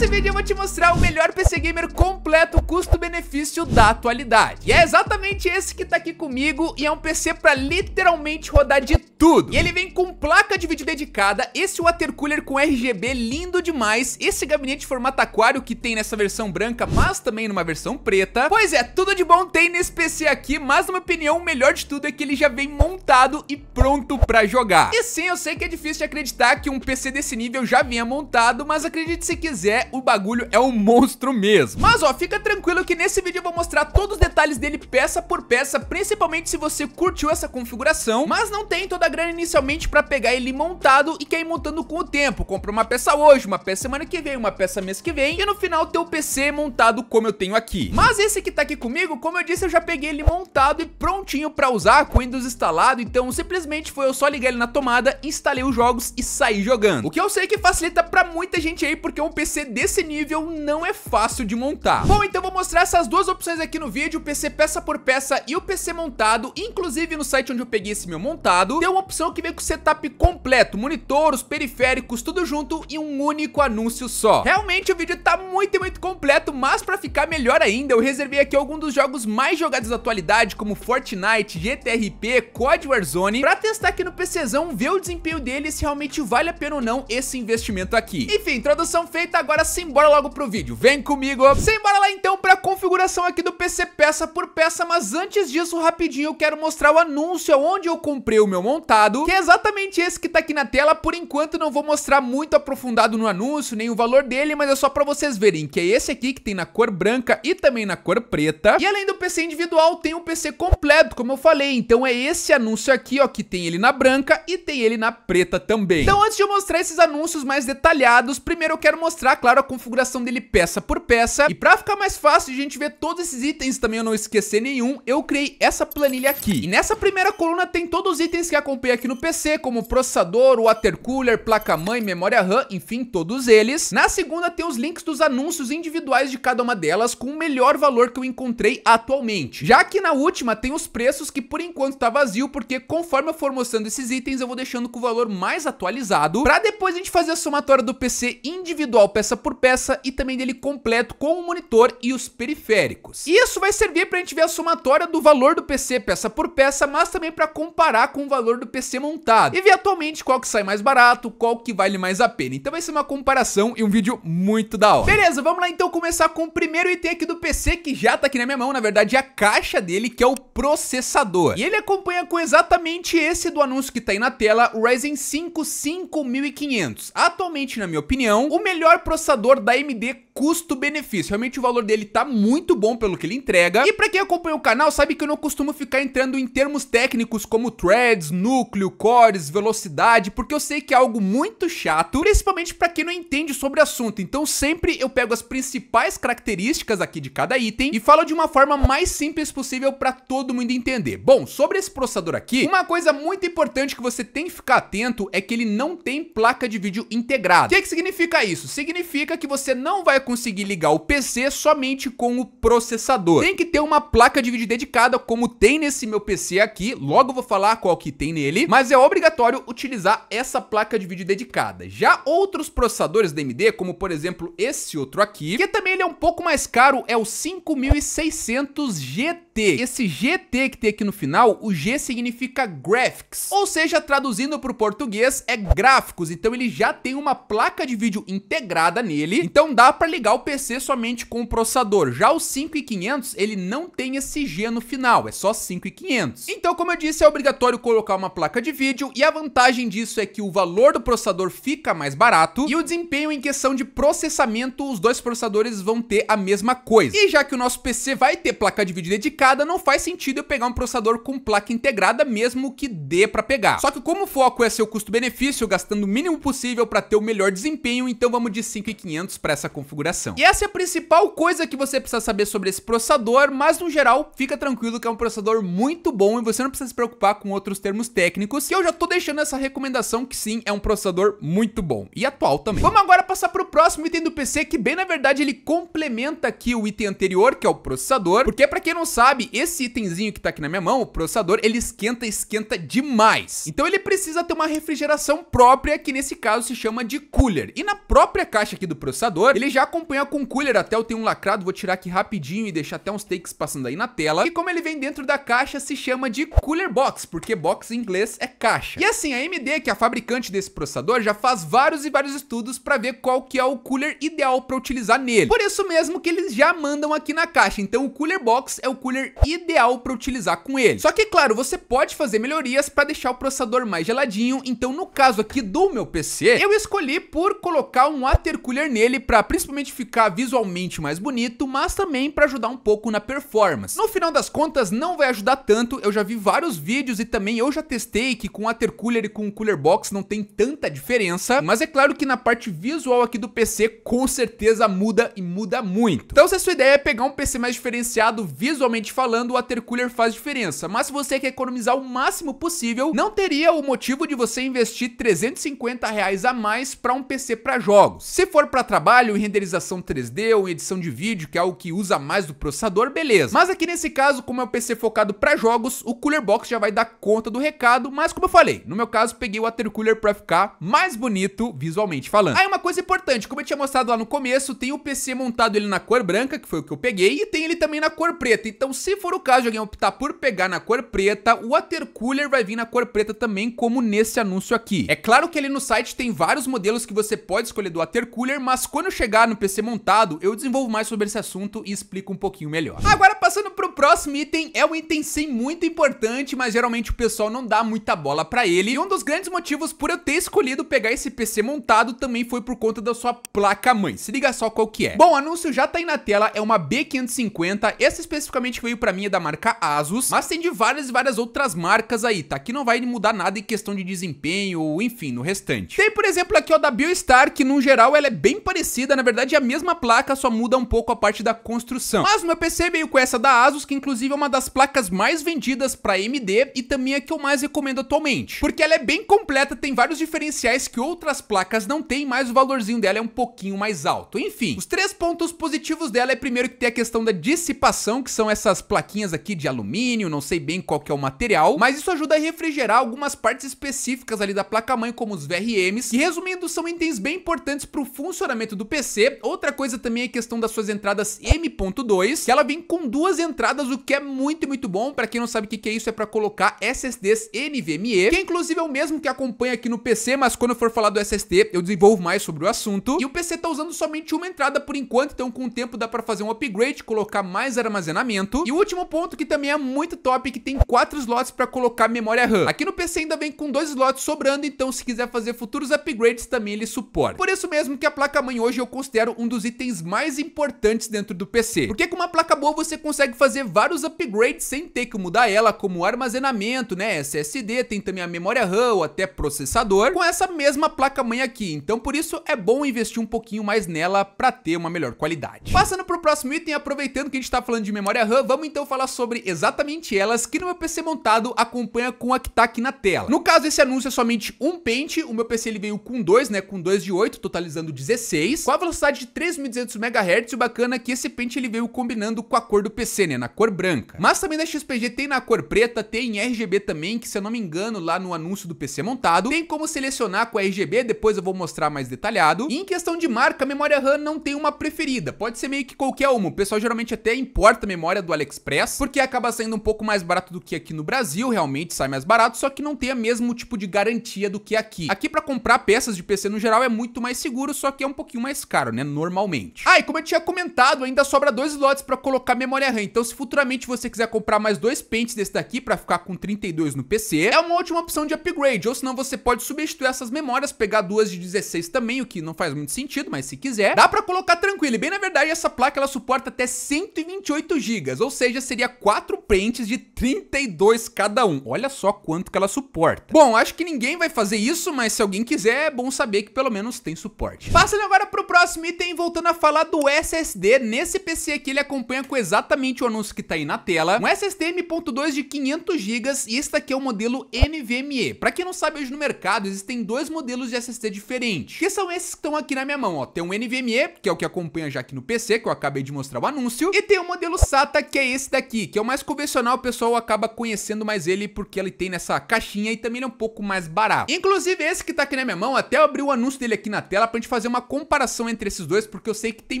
Nesse vídeo eu vou te mostrar o melhor PC Gamer completo custo-benefício da atualidade. E é exatamente esse que tá aqui comigo e é um PC pra literalmente rodar de tudo. E ele vem com placa de vídeo dedicada, esse watercooler com RGB lindo demais, esse gabinete formato aquário que tem nessa versão branca, mas também numa versão preta. Pois é, tudo de bom tem nesse PC aqui, mas na minha opinião o melhor de tudo é que ele já vem montado e pronto pra jogar. E sim, eu sei que é difícil de acreditar que um PC desse nível já vinha montado, mas acredite se quiser, o bagulho é um monstro mesmo. Mas ó, fica tranquilo que nesse vídeo eu vou mostrar todos os detalhes dele peça por peça, principalmente se você curtiu essa configuração, mas não tem toda a grana inicialmente pra pegar ele montado e quer ir montando com o tempo. Compra uma peça hoje, uma peça semana que vem, uma peça mês que vem e no final ter o PC montado como eu tenho aqui. Mas esse que tá aqui comigo, como eu disse, eu já peguei ele montado e prontinho pra usar com Windows instalado, então simplesmente foi eu só ligar ele na tomada, instalei os jogos e saí jogando. O que eu sei que facilita pra muita gente aí, porque é um PC de desse nível não é fácil de montar. Bom, então vou mostrar essas duas opções aqui no vídeo, o PC peça por peça e o PC montado, inclusive no site onde eu peguei esse meu montado, tem uma opção que vem com setup completo, monitor, os periféricos, tudo junto e um único anúncio só. Realmente o vídeo tá muito, muito completo, mas pra ficar melhor ainda, eu reservei aqui alguns dos jogos mais jogados da atualidade, como Fortnite, GTRP, COD Warzone, pra testar aqui no PCzão, ver o desempenho dele se realmente vale a pena ou não esse investimento aqui. Enfim, introdução feita, agora simbora logo pro vídeo, vem comigo. Simbora lá então pra configuração aqui do PC peça por peça, mas antes disso, rapidinho, eu quero mostrar o anúncio onde eu comprei o meu montado, que é exatamente esse que tá aqui na tela, por enquanto não vou mostrar muito aprofundado no anúncio, nem o valor dele, mas é só pra vocês verem que é esse aqui que tem na cor branca e também na cor preta, e além do PC individual, tem o PC completo, como eu falei, então é esse anúncio aqui, ó, que tem ele na branca e tem ele na preta também. Então antes de eu mostrar esses anúncios mais detalhados, primeiro eu quero mostrar, claro, a configuração dele peça por peça. E pra ficar mais fácil de a gente ver todos esses itens também eu não esquecer nenhum, eu criei essa planilha aqui. E nessa primeira coluna tem todos os itens que acompanha aqui no PC, como processador, water cooler, placa-mãe, memória RAM, enfim, todos eles. Na segunda tem os links dos anúncios individuais de cada uma delas com o melhor valor que eu encontrei atualmente. Já que na última tem os preços que por enquanto tá vazio, porque conforme eu for mostrando esses itens eu vou deixando com o valor mais atualizado, pra depois a gente fazer a somatória do PC individual peça por peça e também dele completo com o monitor e os periféricos. E isso vai servir para a gente ver a somatória do valor do PC peça por peça, mas também para comparar com o valor do PC montado e ver atualmente qual que sai mais barato, qual que vale mais a pena. Então vai ser uma comparação e um vídeo muito da hora. Beleza, vamos lá então começar com o primeiro item aqui do PC que já tá aqui na minha mão, na verdade é a caixa dele que é o processador. E ele acompanha com exatamente esse do anúncio que tá aí na tela, o Ryzen 5 5500. Atualmente, na minha opinião, o melhor processador processador da AMD custo-benefício. Realmente o valor dele tá muito bom pelo que ele entrega. E para quem acompanha o canal sabe que eu não costumo ficar entrando em termos técnicos como threads, núcleo, cores, velocidade, porque eu sei que é algo muito chato, principalmente para quem não entende sobre o assunto. Então sempre eu pego as principais características aqui de cada item e falo de uma forma mais simples possível para todo mundo entender. Bom, sobre esse processador aqui, uma coisa muito importante que você tem que ficar atento é que ele não tem placa de vídeo integrada. O que, é que significa isso? Significa significa que você não vai conseguir ligar o PC somente com o processador. Tem que ter uma placa de vídeo dedicada, como tem nesse meu PC aqui, logo vou falar qual que tem nele, mas é obrigatório utilizar essa placa de vídeo dedicada. Já outros processadores da AMD, como por exemplo esse outro aqui, que também ele é um pouco mais caro, é o 5600 GT esse GT que tem aqui no final, o G significa graphics, ou seja, traduzindo para o português é gráficos, então ele já tem uma placa de vídeo integrada nele, então dá para ligar o PC somente com o processador. Já o 5500, ele não tem esse G no final, é só 5500. Então, como eu disse, é obrigatório colocar uma placa de vídeo e a vantagem disso é que o valor do processador fica mais barato e o desempenho em questão de processamento, os dois processadores vão ter a mesma coisa. E já que o nosso PC vai ter placa de vídeo dedicada, integrada, não faz sentido eu pegar um processador com placa integrada, mesmo que dê para pegar. Só que como o foco é seu custo-benefício, gastando o mínimo possível para ter o melhor desempenho, então vamos de 5.500 para essa configuração. E essa é a principal coisa que você precisa saber sobre esse processador, mas no geral, fica tranquilo que é um processador muito bom e você não precisa se preocupar com outros termos técnicos. E eu já tô deixando essa recomendação que sim, é um processador muito bom e atual também. Vamos agora passar para o próximo item do PC, que bem na verdade ele complementa aqui o item anterior, que é o processador, porque para quem não sabe, sabe, esse itemzinho que tá aqui na minha mão, o processador, ele esquenta, esquenta demais. Então ele precisa ter uma refrigeração própria, que nesse caso se chama de cooler. E na própria caixa aqui do processador, ele já acompanha com cooler, até eu tenho um lacrado, vou tirar aqui rapidinho e deixar até uns takes passando aí na tela. E como ele vem dentro da caixa, se chama de cooler box, porque box em inglês é caixa. E assim, a AMD, que é a fabricante desse processador, já faz vários e vários estudos para ver qual que é o cooler ideal para utilizar nele. Por isso mesmo que eles já mandam aqui na caixa. Então o cooler box é o cooler ideal para utilizar com ele. Só que, claro, você pode fazer melhorias para deixar o processador mais geladinho, então no caso aqui do meu PC, eu escolhi por colocar um water cooler nele para principalmente ficar visualmente mais bonito, mas também para ajudar um pouco na performance. No final das contas, não vai ajudar tanto, eu já vi vários vídeos e também eu já testei que com water cooler e com cooler box não tem tanta diferença, mas é claro que na parte visual aqui do PC, com certeza muda e muda muito. Então se a sua ideia é pegar um PC mais diferenciado, visualmente falando, o watercooler faz diferença, mas se você quer economizar o máximo possível, não teria o motivo de você investir 350 reais a mais para um PC para jogos. Se for para trabalho, renderização 3D ou edição de vídeo, que é o que usa mais do processador, beleza. Mas aqui nesse caso, como é um PC focado para jogos, o Cooler Box já vai dar conta do recado, mas como eu falei, no meu caso, peguei o watercooler para ficar mais bonito visualmente falando. Aí uma coisa importante, como eu tinha mostrado lá no começo, tem o PC montado ele na cor branca, que foi o que eu peguei, e tem ele também na cor preta, então se for o caso de alguém optar por pegar na cor preta, o water cooler vai vir na cor preta também, como nesse anúncio aqui. É claro que ali no site tem vários modelos que você pode escolher do water cooler, mas quando chegar no PC montado, eu desenvolvo mais sobre esse assunto e explico um pouquinho melhor. Agora, passando pro próximo item, é um item sim muito importante, mas geralmente o pessoal não dá muita bola pra ele. E um dos grandes motivos por eu ter escolhido pegar esse PC montado também foi por conta da sua placa-mãe. Se liga só qual que é. Bom, o anúncio já tá aí na tela, é uma B550, essa especificamente foi veio pra mim é da marca Asus, mas tem de várias e várias outras marcas aí, tá? Que não vai mudar nada em questão de desempenho ou enfim, no restante. Tem, por exemplo, aqui ó, da Biostar, que no geral ela é bem parecida, na verdade é a mesma placa, só muda um pouco a parte da construção. Mas o meu PC veio com essa da Asus, que inclusive é uma das placas mais vendidas pra AMD e também é que eu mais recomendo atualmente, porque ela é bem completa, tem vários diferenciais que outras placas não têm, mas o valorzinho dela é um pouquinho mais alto. Enfim, os três pontos positivos dela é primeiro que tem a questão da dissipação, que são essas essas plaquinhas aqui de alumínio, não sei bem qual que é o material, mas isso ajuda a refrigerar algumas partes específicas ali da placa-mãe, como os VRMs, que resumindo, são itens bem importantes para o funcionamento do PC. Outra coisa também é a questão das suas entradas M.2, que ela vem com duas entradas, o que é muito, muito bom. Para quem não sabe o que é isso, é para colocar SSDs NVMe, que inclusive é o mesmo que acompanha aqui no PC, mas quando eu for falar do SSD, eu desenvolvo mais sobre o assunto. E o PC tá usando somente uma entrada por enquanto, então com o tempo dá para fazer um upgrade, colocar mais armazenamento. E o último ponto que também é muito top, que tem quatro slots para colocar memória RAM. Aqui no PC ainda vem com dois slots sobrando, então se quiser fazer futuros upgrades também ele suporta. Por isso mesmo que a placa-mãe hoje eu considero um dos itens mais importantes dentro do PC. Porque com uma placa boa você consegue fazer vários upgrades sem ter que mudar ela, como armazenamento, né, SSD, tem também a memória RAM ou até processador, com essa mesma placa-mãe aqui. Então por isso é bom investir um pouquinho mais nela para ter uma melhor qualidade. Passando pro próximo item, aproveitando que a gente tá falando de memória RAM, vamos vamos então falar sobre exatamente elas que no meu PC montado acompanha com a que tá aqui na tela. No caso, esse anúncio é somente um pente, o meu PC ele veio com dois, né, com dois de 8, totalizando 16, com a velocidade de 3.200 MHz, o bacana é que esse pente ele veio combinando com a cor do PC, né, na cor branca. Mas também da XPG tem na cor preta, tem em RGB também, que se eu não me engano, lá no anúncio do PC montado, tem como selecionar com a RGB, depois eu vou mostrar mais detalhado. E em questão de marca, a memória RAM não tem uma preferida, pode ser meio que qualquer uma, o pessoal geralmente até importa a memória do AliExpress AliExpress, porque acaba sendo um pouco mais barato do que aqui no Brasil, realmente sai mais barato, só que não tem o mesmo tipo de garantia do que aqui. Aqui para comprar peças de PC no geral é muito mais seguro, só que é um pouquinho mais caro, né, normalmente. Ah, e como eu tinha comentado, ainda sobra dois lotes para colocar memória RAM, então se futuramente você quiser comprar mais dois pentes desse daqui para ficar com 32 no PC, é uma ótima opção de upgrade, ou senão você pode substituir essas memórias, pegar duas de 16 também, o que não faz muito sentido, mas se quiser, dá para colocar tranquilo. E bem na verdade, essa placa ela suporta até 128 GB, ou ou seja, seria quatro prints de 32 cada um. Olha só quanto que ela suporta. Bom, acho que ninguém vai fazer isso, mas se alguém quiser, é bom saber que pelo menos tem suporte. Passando agora pro próximo item, voltando a falar do SSD. Nesse PC aqui, ele acompanha com exatamente o anúncio que tá aí na tela. Um SSD M.2 de 500 GB e esse aqui é o modelo NVMe. Pra quem não sabe, hoje no mercado existem dois modelos de SSD diferentes, que são esses que estão aqui na minha mão, ó. Tem um NVMe, que é o que acompanha já aqui no PC, que eu acabei de mostrar o anúncio, e tem o modelo SATA, que é é esse daqui, que é o mais convencional, o pessoal acaba conhecendo mais ele porque ele tem nessa caixinha e também ele é um pouco mais barato. Inclusive esse que tá aqui na minha mão, até abri o anúncio dele aqui na tela pra gente fazer uma comparação entre esses dois, porque eu sei que tem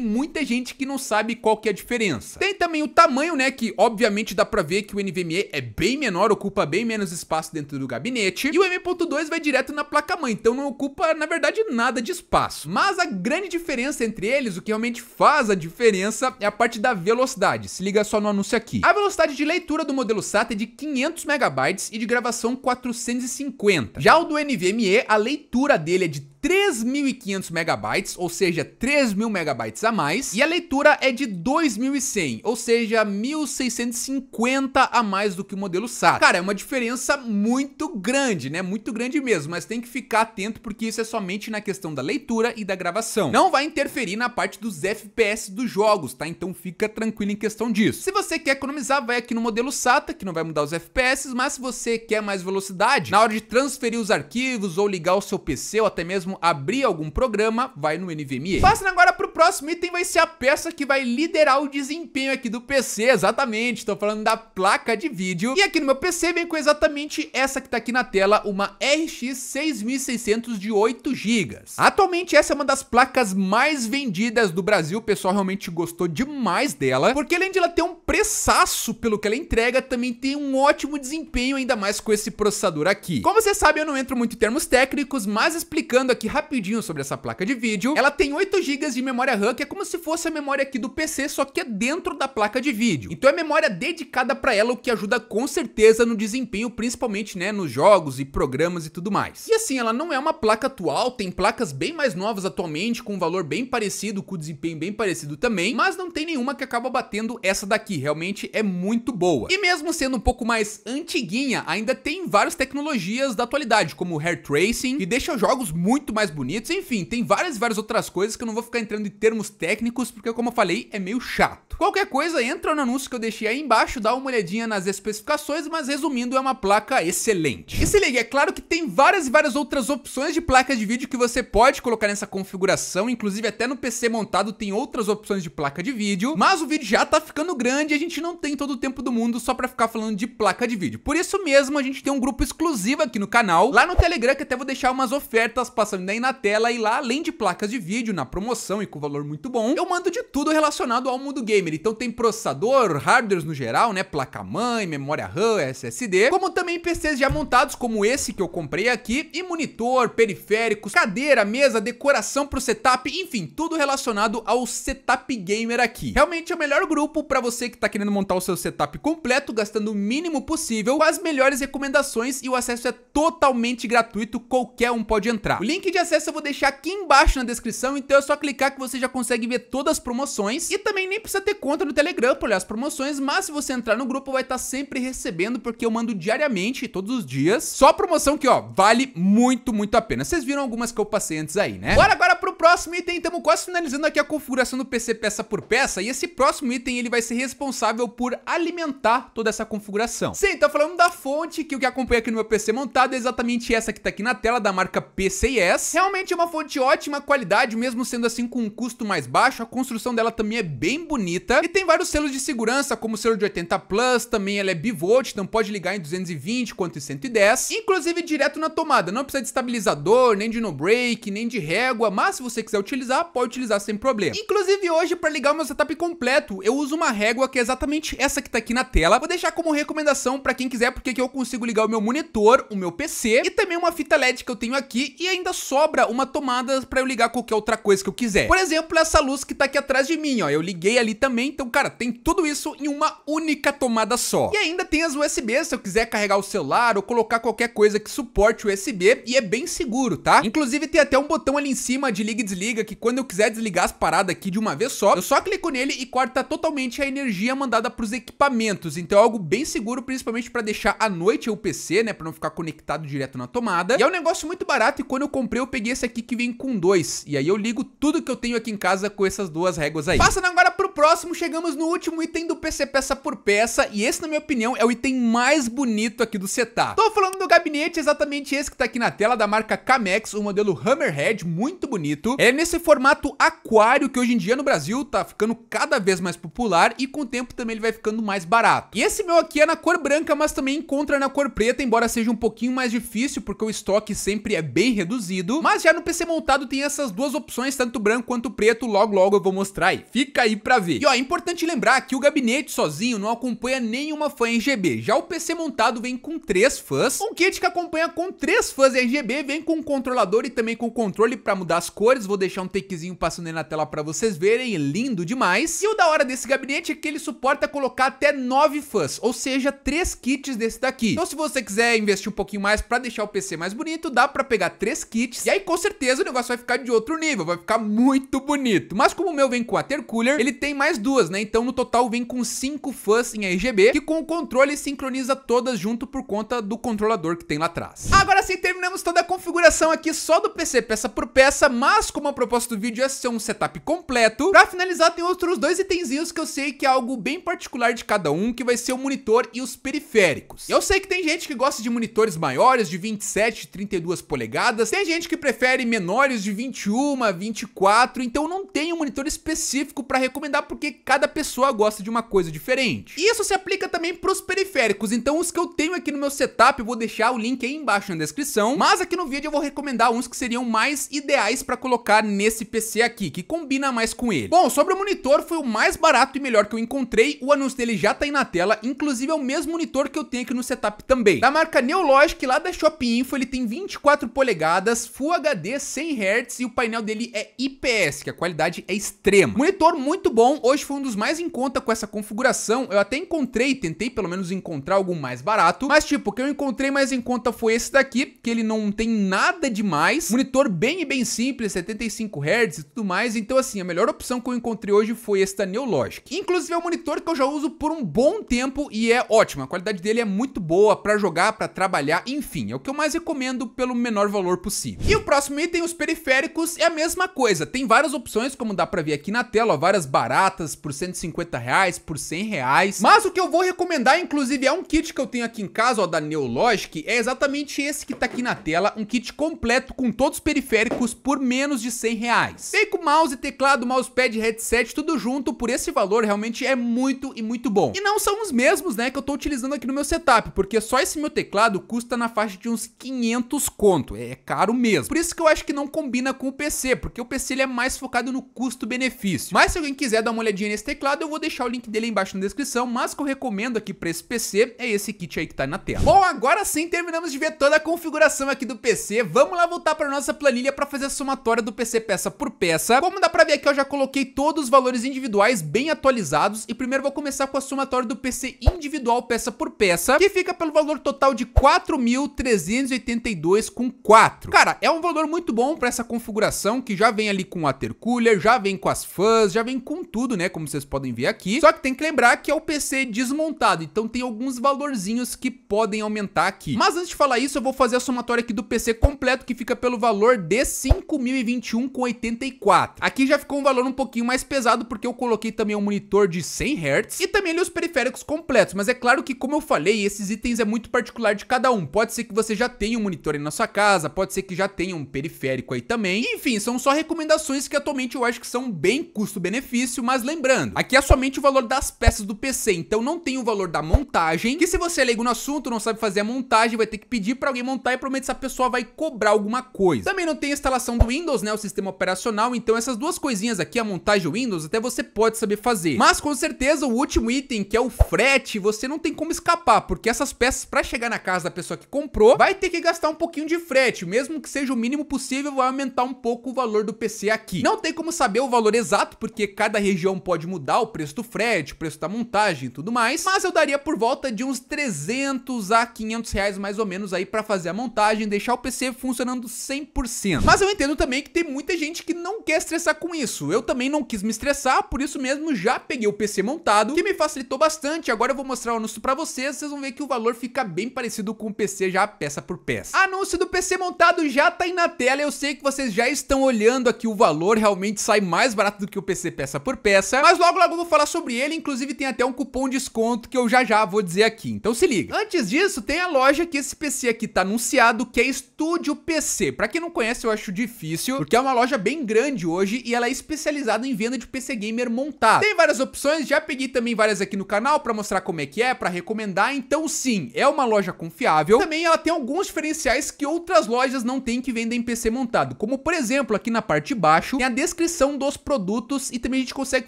muita gente que não sabe qual que é a diferença. Tem também o tamanho, né, que obviamente dá pra ver que o NVMe é bem menor, ocupa bem menos espaço dentro do gabinete, e o M.2 vai direto na placa-mãe, então não ocupa, na verdade, nada de espaço. Mas a grande diferença entre eles, o que realmente faz a diferença, é a parte da velocidade. Se liga só no anúncio aqui. A velocidade de leitura do modelo SATA é de 500 MB e de gravação 450. Já o do NVMe, a leitura dele é de 3.500 megabytes, ou seja, 3.000 megabytes a mais, e a leitura é de 2.100, ou seja, 1.650 a mais do que o modelo SATA. Cara, é uma diferença muito grande, né? Muito grande mesmo, mas tem que ficar atento porque isso é somente na questão da leitura e da gravação. Não vai interferir na parte dos FPS dos jogos, tá? Então fica tranquilo em questão disso. Se você quer economizar, vai aqui no modelo SATA, que não vai mudar os FPS, mas se você quer mais velocidade, na hora de transferir os arquivos ou ligar o seu PC ou até mesmo mesmo abrir algum programa, vai no NVMe. Passando agora pro próximo item, vai ser a peça que vai liderar o desempenho aqui do PC, exatamente, estou falando da placa de vídeo. E aqui no meu PC vem com exatamente essa que tá aqui na tela, uma RX 6600 de 8 GB. Atualmente essa é uma das placas mais vendidas do Brasil, o pessoal realmente gostou demais dela, porque além de ela ter um pressaço pelo que ela entrega, também tem um ótimo desempenho, ainda mais com esse processador aqui. Como você sabe, eu não entro muito em termos técnicos, mas explicando aqui aqui rapidinho sobre essa placa de vídeo. Ela tem 8 GB de memória RAM, que é como se fosse a memória aqui do PC, só que é dentro da placa de vídeo. Então é memória dedicada para ela, o que ajuda com certeza no desempenho, principalmente, né, nos jogos e programas e tudo mais. E assim, ela não é uma placa atual, tem placas bem mais novas atualmente, com um valor bem parecido, com desempenho bem parecido também, mas não tem nenhuma que acaba batendo essa daqui, realmente é muito boa. E mesmo sendo um pouco mais antiguinha, ainda tem várias tecnologias da atualidade, como o Hair Tracing, que deixa jogos muito muito mais bonitos. Enfim, tem várias e várias outras coisas que eu não vou ficar entrando em termos técnicos, porque como eu falei, é meio chato. Qualquer coisa, entra no anúncio que eu deixei aí embaixo, dá uma olhadinha nas especificações, mas resumindo, é uma placa excelente. E se liga, é claro que tem várias e várias outras opções de placas de vídeo que você pode colocar nessa configuração, inclusive até no PC montado tem outras opções de placa de vídeo, mas o vídeo já tá ficando grande e a gente não tem todo o tempo do mundo só pra ficar falando de placa de vídeo. Por isso mesmo, a gente tem um grupo exclusivo aqui no canal, lá no Telegram, que até vou deixar umas ofertas passando também na tela e lá, além de placas de vídeo, na promoção e com valor muito bom, eu mando de tudo relacionado ao mundo gamer. Então tem processador, hardwares no geral, né, placa-mãe, memória RAM, SSD, como também PCs já montados, como esse que eu comprei aqui, e monitor, periféricos, cadeira, mesa, decoração pro setup, enfim, tudo relacionado ao setup gamer aqui. Realmente é o melhor grupo para você que tá querendo montar o seu setup completo, gastando o mínimo possível, com as melhores recomendações e o acesso é totalmente gratuito, qualquer um pode entrar. O link de acesso eu vou deixar aqui embaixo na descrição, então é só clicar que você já consegue ver todas as promoções. E também nem precisa ter conta no Telegram para olhar as promoções, mas se você entrar no grupo vai estar tá sempre recebendo, porque eu mando diariamente, todos os dias. Só promoção que, ó, vale muito, muito a pena. Vocês viram algumas que eu passei antes aí, né? Bora agora próximo item, estamos quase finalizando aqui a configuração do PC peça por peça, e esse próximo item ele vai ser responsável por alimentar toda essa configuração. Sim, tá falando da fonte, que o que acompanha aqui no meu PC montado é exatamente essa que tá aqui na tela, da marca PCS. Realmente é uma fonte ótima qualidade, mesmo sendo assim com um custo mais baixo, a construção dela também é bem bonita, e tem vários selos de segurança, como o selo de 80+, plus, também ela é bivolt, então pode ligar em 220 quanto em 110, inclusive direto na tomada, não precisa de estabilizador, nem de no-break, nem de régua, mas se você você quiser utilizar, pode utilizar sem problema. Inclusive hoje, para ligar o meu setup completo, eu uso uma régua que é exatamente essa que tá aqui na tela. Vou deixar como recomendação para quem quiser, porque aqui eu consigo ligar o meu monitor, o meu PC e também uma fita LED que eu tenho aqui e ainda sobra uma tomada para eu ligar qualquer outra coisa que eu quiser. Por exemplo, essa luz que tá aqui atrás de mim, ó, eu liguei ali também, então, cara, tem tudo isso em uma única tomada só. E ainda tem as USBs, se eu quiser carregar o celular ou colocar qualquer coisa que suporte USB e é bem seguro, tá? Inclusive tem até um botão ali em cima de liga liga e desliga, que quando eu quiser desligar as paradas aqui de uma vez só, eu só clico nele e corta totalmente a energia mandada para os equipamentos. Então é algo bem seguro, principalmente para deixar à noite o PC, né, para não ficar conectado direto na tomada. E é um negócio muito barato e quando eu comprei eu peguei esse aqui que vem com dois. E aí eu ligo tudo que eu tenho aqui em casa com essas duas réguas aí. Passando agora pro próximo, chegamos no último item do PC peça por peça, e esse, na minha opinião, é o item mais bonito aqui do setup. Tô falando do gabinete, exatamente esse que tá aqui na tela, da marca Camex, o modelo Hammerhead, muito bonito. É nesse formato aquário, que hoje em dia no Brasil tá ficando cada vez mais popular, e com o tempo também ele vai ficando mais barato. E esse meu aqui é na cor branca, mas também encontra na cor preta, embora seja um pouquinho mais difícil, porque o estoque sempre é bem reduzido. Mas já no PC montado tem essas duas opções, tanto branco quanto preto, logo logo eu vou mostrar aí. Fica aí pra chave. E ó, é importante lembrar que o gabinete sozinho não acompanha nenhuma fã RGB, já o PC montado vem com três fãs, um kit que acompanha com três fãs RGB, vem com um controlador e também com o controle para mudar as cores, vou deixar um takezinho passando aí na tela para vocês verem, lindo demais. E o da hora desse gabinete é que ele suporta colocar até nove fãs, ou seja, três kits desse daqui. Então se você quiser investir um pouquinho mais para deixar o PC mais bonito, dá para pegar três kits, e aí com certeza o negócio vai ficar de outro nível, vai ficar muito bonito. Mas como o meu vem com a tercooler, ele tem tem mais duas, né? Então no total vem com cinco fãs em RGB, que com o controle sincroniza todas junto por conta do controlador que tem lá atrás. Agora sim, terminamos toda a configuração aqui só do PC peça por peça, mas como a proposta do vídeo é ser um setup completo, pra finalizar tem outros dois itenzinhos que eu sei que é algo bem particular de cada um, que vai ser o monitor e os periféricos. Eu sei que tem gente que gosta de monitores maiores, de 27, 32 polegadas, tem gente que prefere menores de 21, 24, então não tem um monitor específico para recomendar explicar porque cada pessoa gosta de uma coisa diferente. E isso se aplica também pros periféricos, então os que eu tenho aqui no meu setup, eu vou deixar o link aí embaixo na descrição, mas aqui no vídeo eu vou recomendar uns que seriam mais ideais pra colocar nesse PC aqui, que combina mais com ele. Bom, sobre o monitor, foi o mais barato e melhor que eu encontrei, o anúncio dele já tá aí na tela, inclusive é o mesmo monitor que eu tenho aqui no setup também. Da marca Neologic, lá da Shopping, Info, ele tem 24 polegadas, Full HD, 100Hz e o painel dele é IPS, que a qualidade é extrema. Monitor muito bom, hoje foi um dos mais em conta com essa configuração. Eu até encontrei, tentei pelo menos encontrar algum mais barato. Mas tipo, o que eu encontrei mais em conta foi esse daqui, que ele não tem nada demais. Monitor bem e bem simples, 75 Hz e tudo mais. Então assim, a melhor opção que eu encontrei hoje foi esse da Neologic. Inclusive é um monitor que eu já uso por um bom tempo e é ótimo. A qualidade dele é muito boa para jogar, para trabalhar, enfim. É o que eu mais recomendo pelo menor valor possível. E o próximo item, os periféricos, é a mesma coisa. Tem várias opções, como dá para ver aqui na tela, ó, várias baratas baratas, por 150 reais, por 100 reais. Mas o que eu vou recomendar, inclusive, é um kit que eu tenho aqui em casa, ó, da Neologic, é exatamente esse que tá aqui na tela, um kit completo com todos os periféricos por menos de 100 reais. Vem com mouse, teclado, mousepad, headset, tudo junto, por esse valor realmente é muito e muito bom. E não são os mesmos, né, que eu tô utilizando aqui no meu setup, porque só esse meu teclado custa na faixa de uns 500 conto, é caro mesmo. Por isso que eu acho que não combina com o PC, porque o PC ele é mais focado no custo-benefício. Mas se alguém quiser dar dar uma olhadinha nesse teclado, eu vou deixar o link dele aí embaixo na descrição, mas que eu recomendo aqui pra esse PC é esse kit aí que tá na tela. Bom, agora sim terminamos de ver toda a configuração aqui do PC, vamos lá voltar pra nossa planilha pra fazer a somatória do PC peça por peça. Como dá pra ver aqui, eu já coloquei todos os valores individuais bem atualizados e primeiro vou começar com a somatória do PC individual peça por peça, que fica pelo valor total de 4.382 com 4. Cara, é um valor muito bom pra essa configuração que já vem ali com o water cooler, já vem com as fãs, já vem com tudo tudo, né? Como vocês podem ver aqui. Só que tem que lembrar que é o PC desmontado, então tem alguns valorzinhos que podem aumentar aqui. Mas antes de falar isso, eu vou fazer a somatória aqui do PC completo, que fica pelo valor de 5.021,84. Aqui já ficou um valor um pouquinho mais pesado, porque eu coloquei também um monitor de 100 Hz e também ali os periféricos completos. Mas é claro que, como eu falei, esses itens é muito particular de cada um. Pode ser que você já tenha um monitor aí na sua casa, pode ser que já tenha um periférico aí também. Enfim, são só recomendações que atualmente eu acho que são bem custo-benefício, mas lembrando, aqui é somente o valor das peças do PC, então não tem o valor da montagem, que se você é leigo no assunto, não sabe fazer a montagem, vai ter que pedir para alguém montar e provavelmente essa pessoa vai cobrar alguma coisa. Também não tem a instalação do Windows, né, o sistema operacional, então essas duas coisinhas aqui, a montagem do Windows, até você pode saber fazer. Mas com certeza o último item, que é o frete, você não tem como escapar, porque essas peças para chegar na casa da pessoa que comprou, vai ter que gastar um pouquinho de frete, mesmo que seja o mínimo possível, vai aumentar um pouco o valor do PC aqui. Não tem como saber o valor exato, porque cada região região pode mudar o preço do frete, o preço da montagem e tudo mais, mas eu daria por volta de uns 300 a 500 reais mais ou menos aí para fazer a montagem, deixar o PC funcionando 100%. Mas eu entendo também que tem muita gente que não quer estressar com isso. Eu também não quis me estressar, por isso mesmo já peguei o PC montado, que me facilitou bastante. Agora eu vou mostrar o anúncio para vocês, vocês vão ver que o valor fica bem parecido com o PC já peça por peça. Anúncio do PC montado já tá aí na tela, eu sei que vocês já estão olhando aqui o valor, realmente sai mais barato do que o PC peça por peça, mas logo logo eu vou falar sobre ele, inclusive tem até um cupom de desconto que eu já já vou dizer aqui, então se liga. Antes disso, tem a loja que esse PC aqui tá anunciado, que é Studio PC. Pra quem não conhece, eu acho difícil, porque é uma loja bem grande hoje e ela é especializada em venda de PC gamer montado. Tem várias opções, já peguei também várias aqui no canal pra mostrar como é que é, pra recomendar, então sim, é uma loja confiável. Também ela tem alguns diferenciais que outras lojas não têm que vendem PC montado, como por exemplo, aqui na parte de baixo, tem a descrição dos produtos e também a gente consegue consegue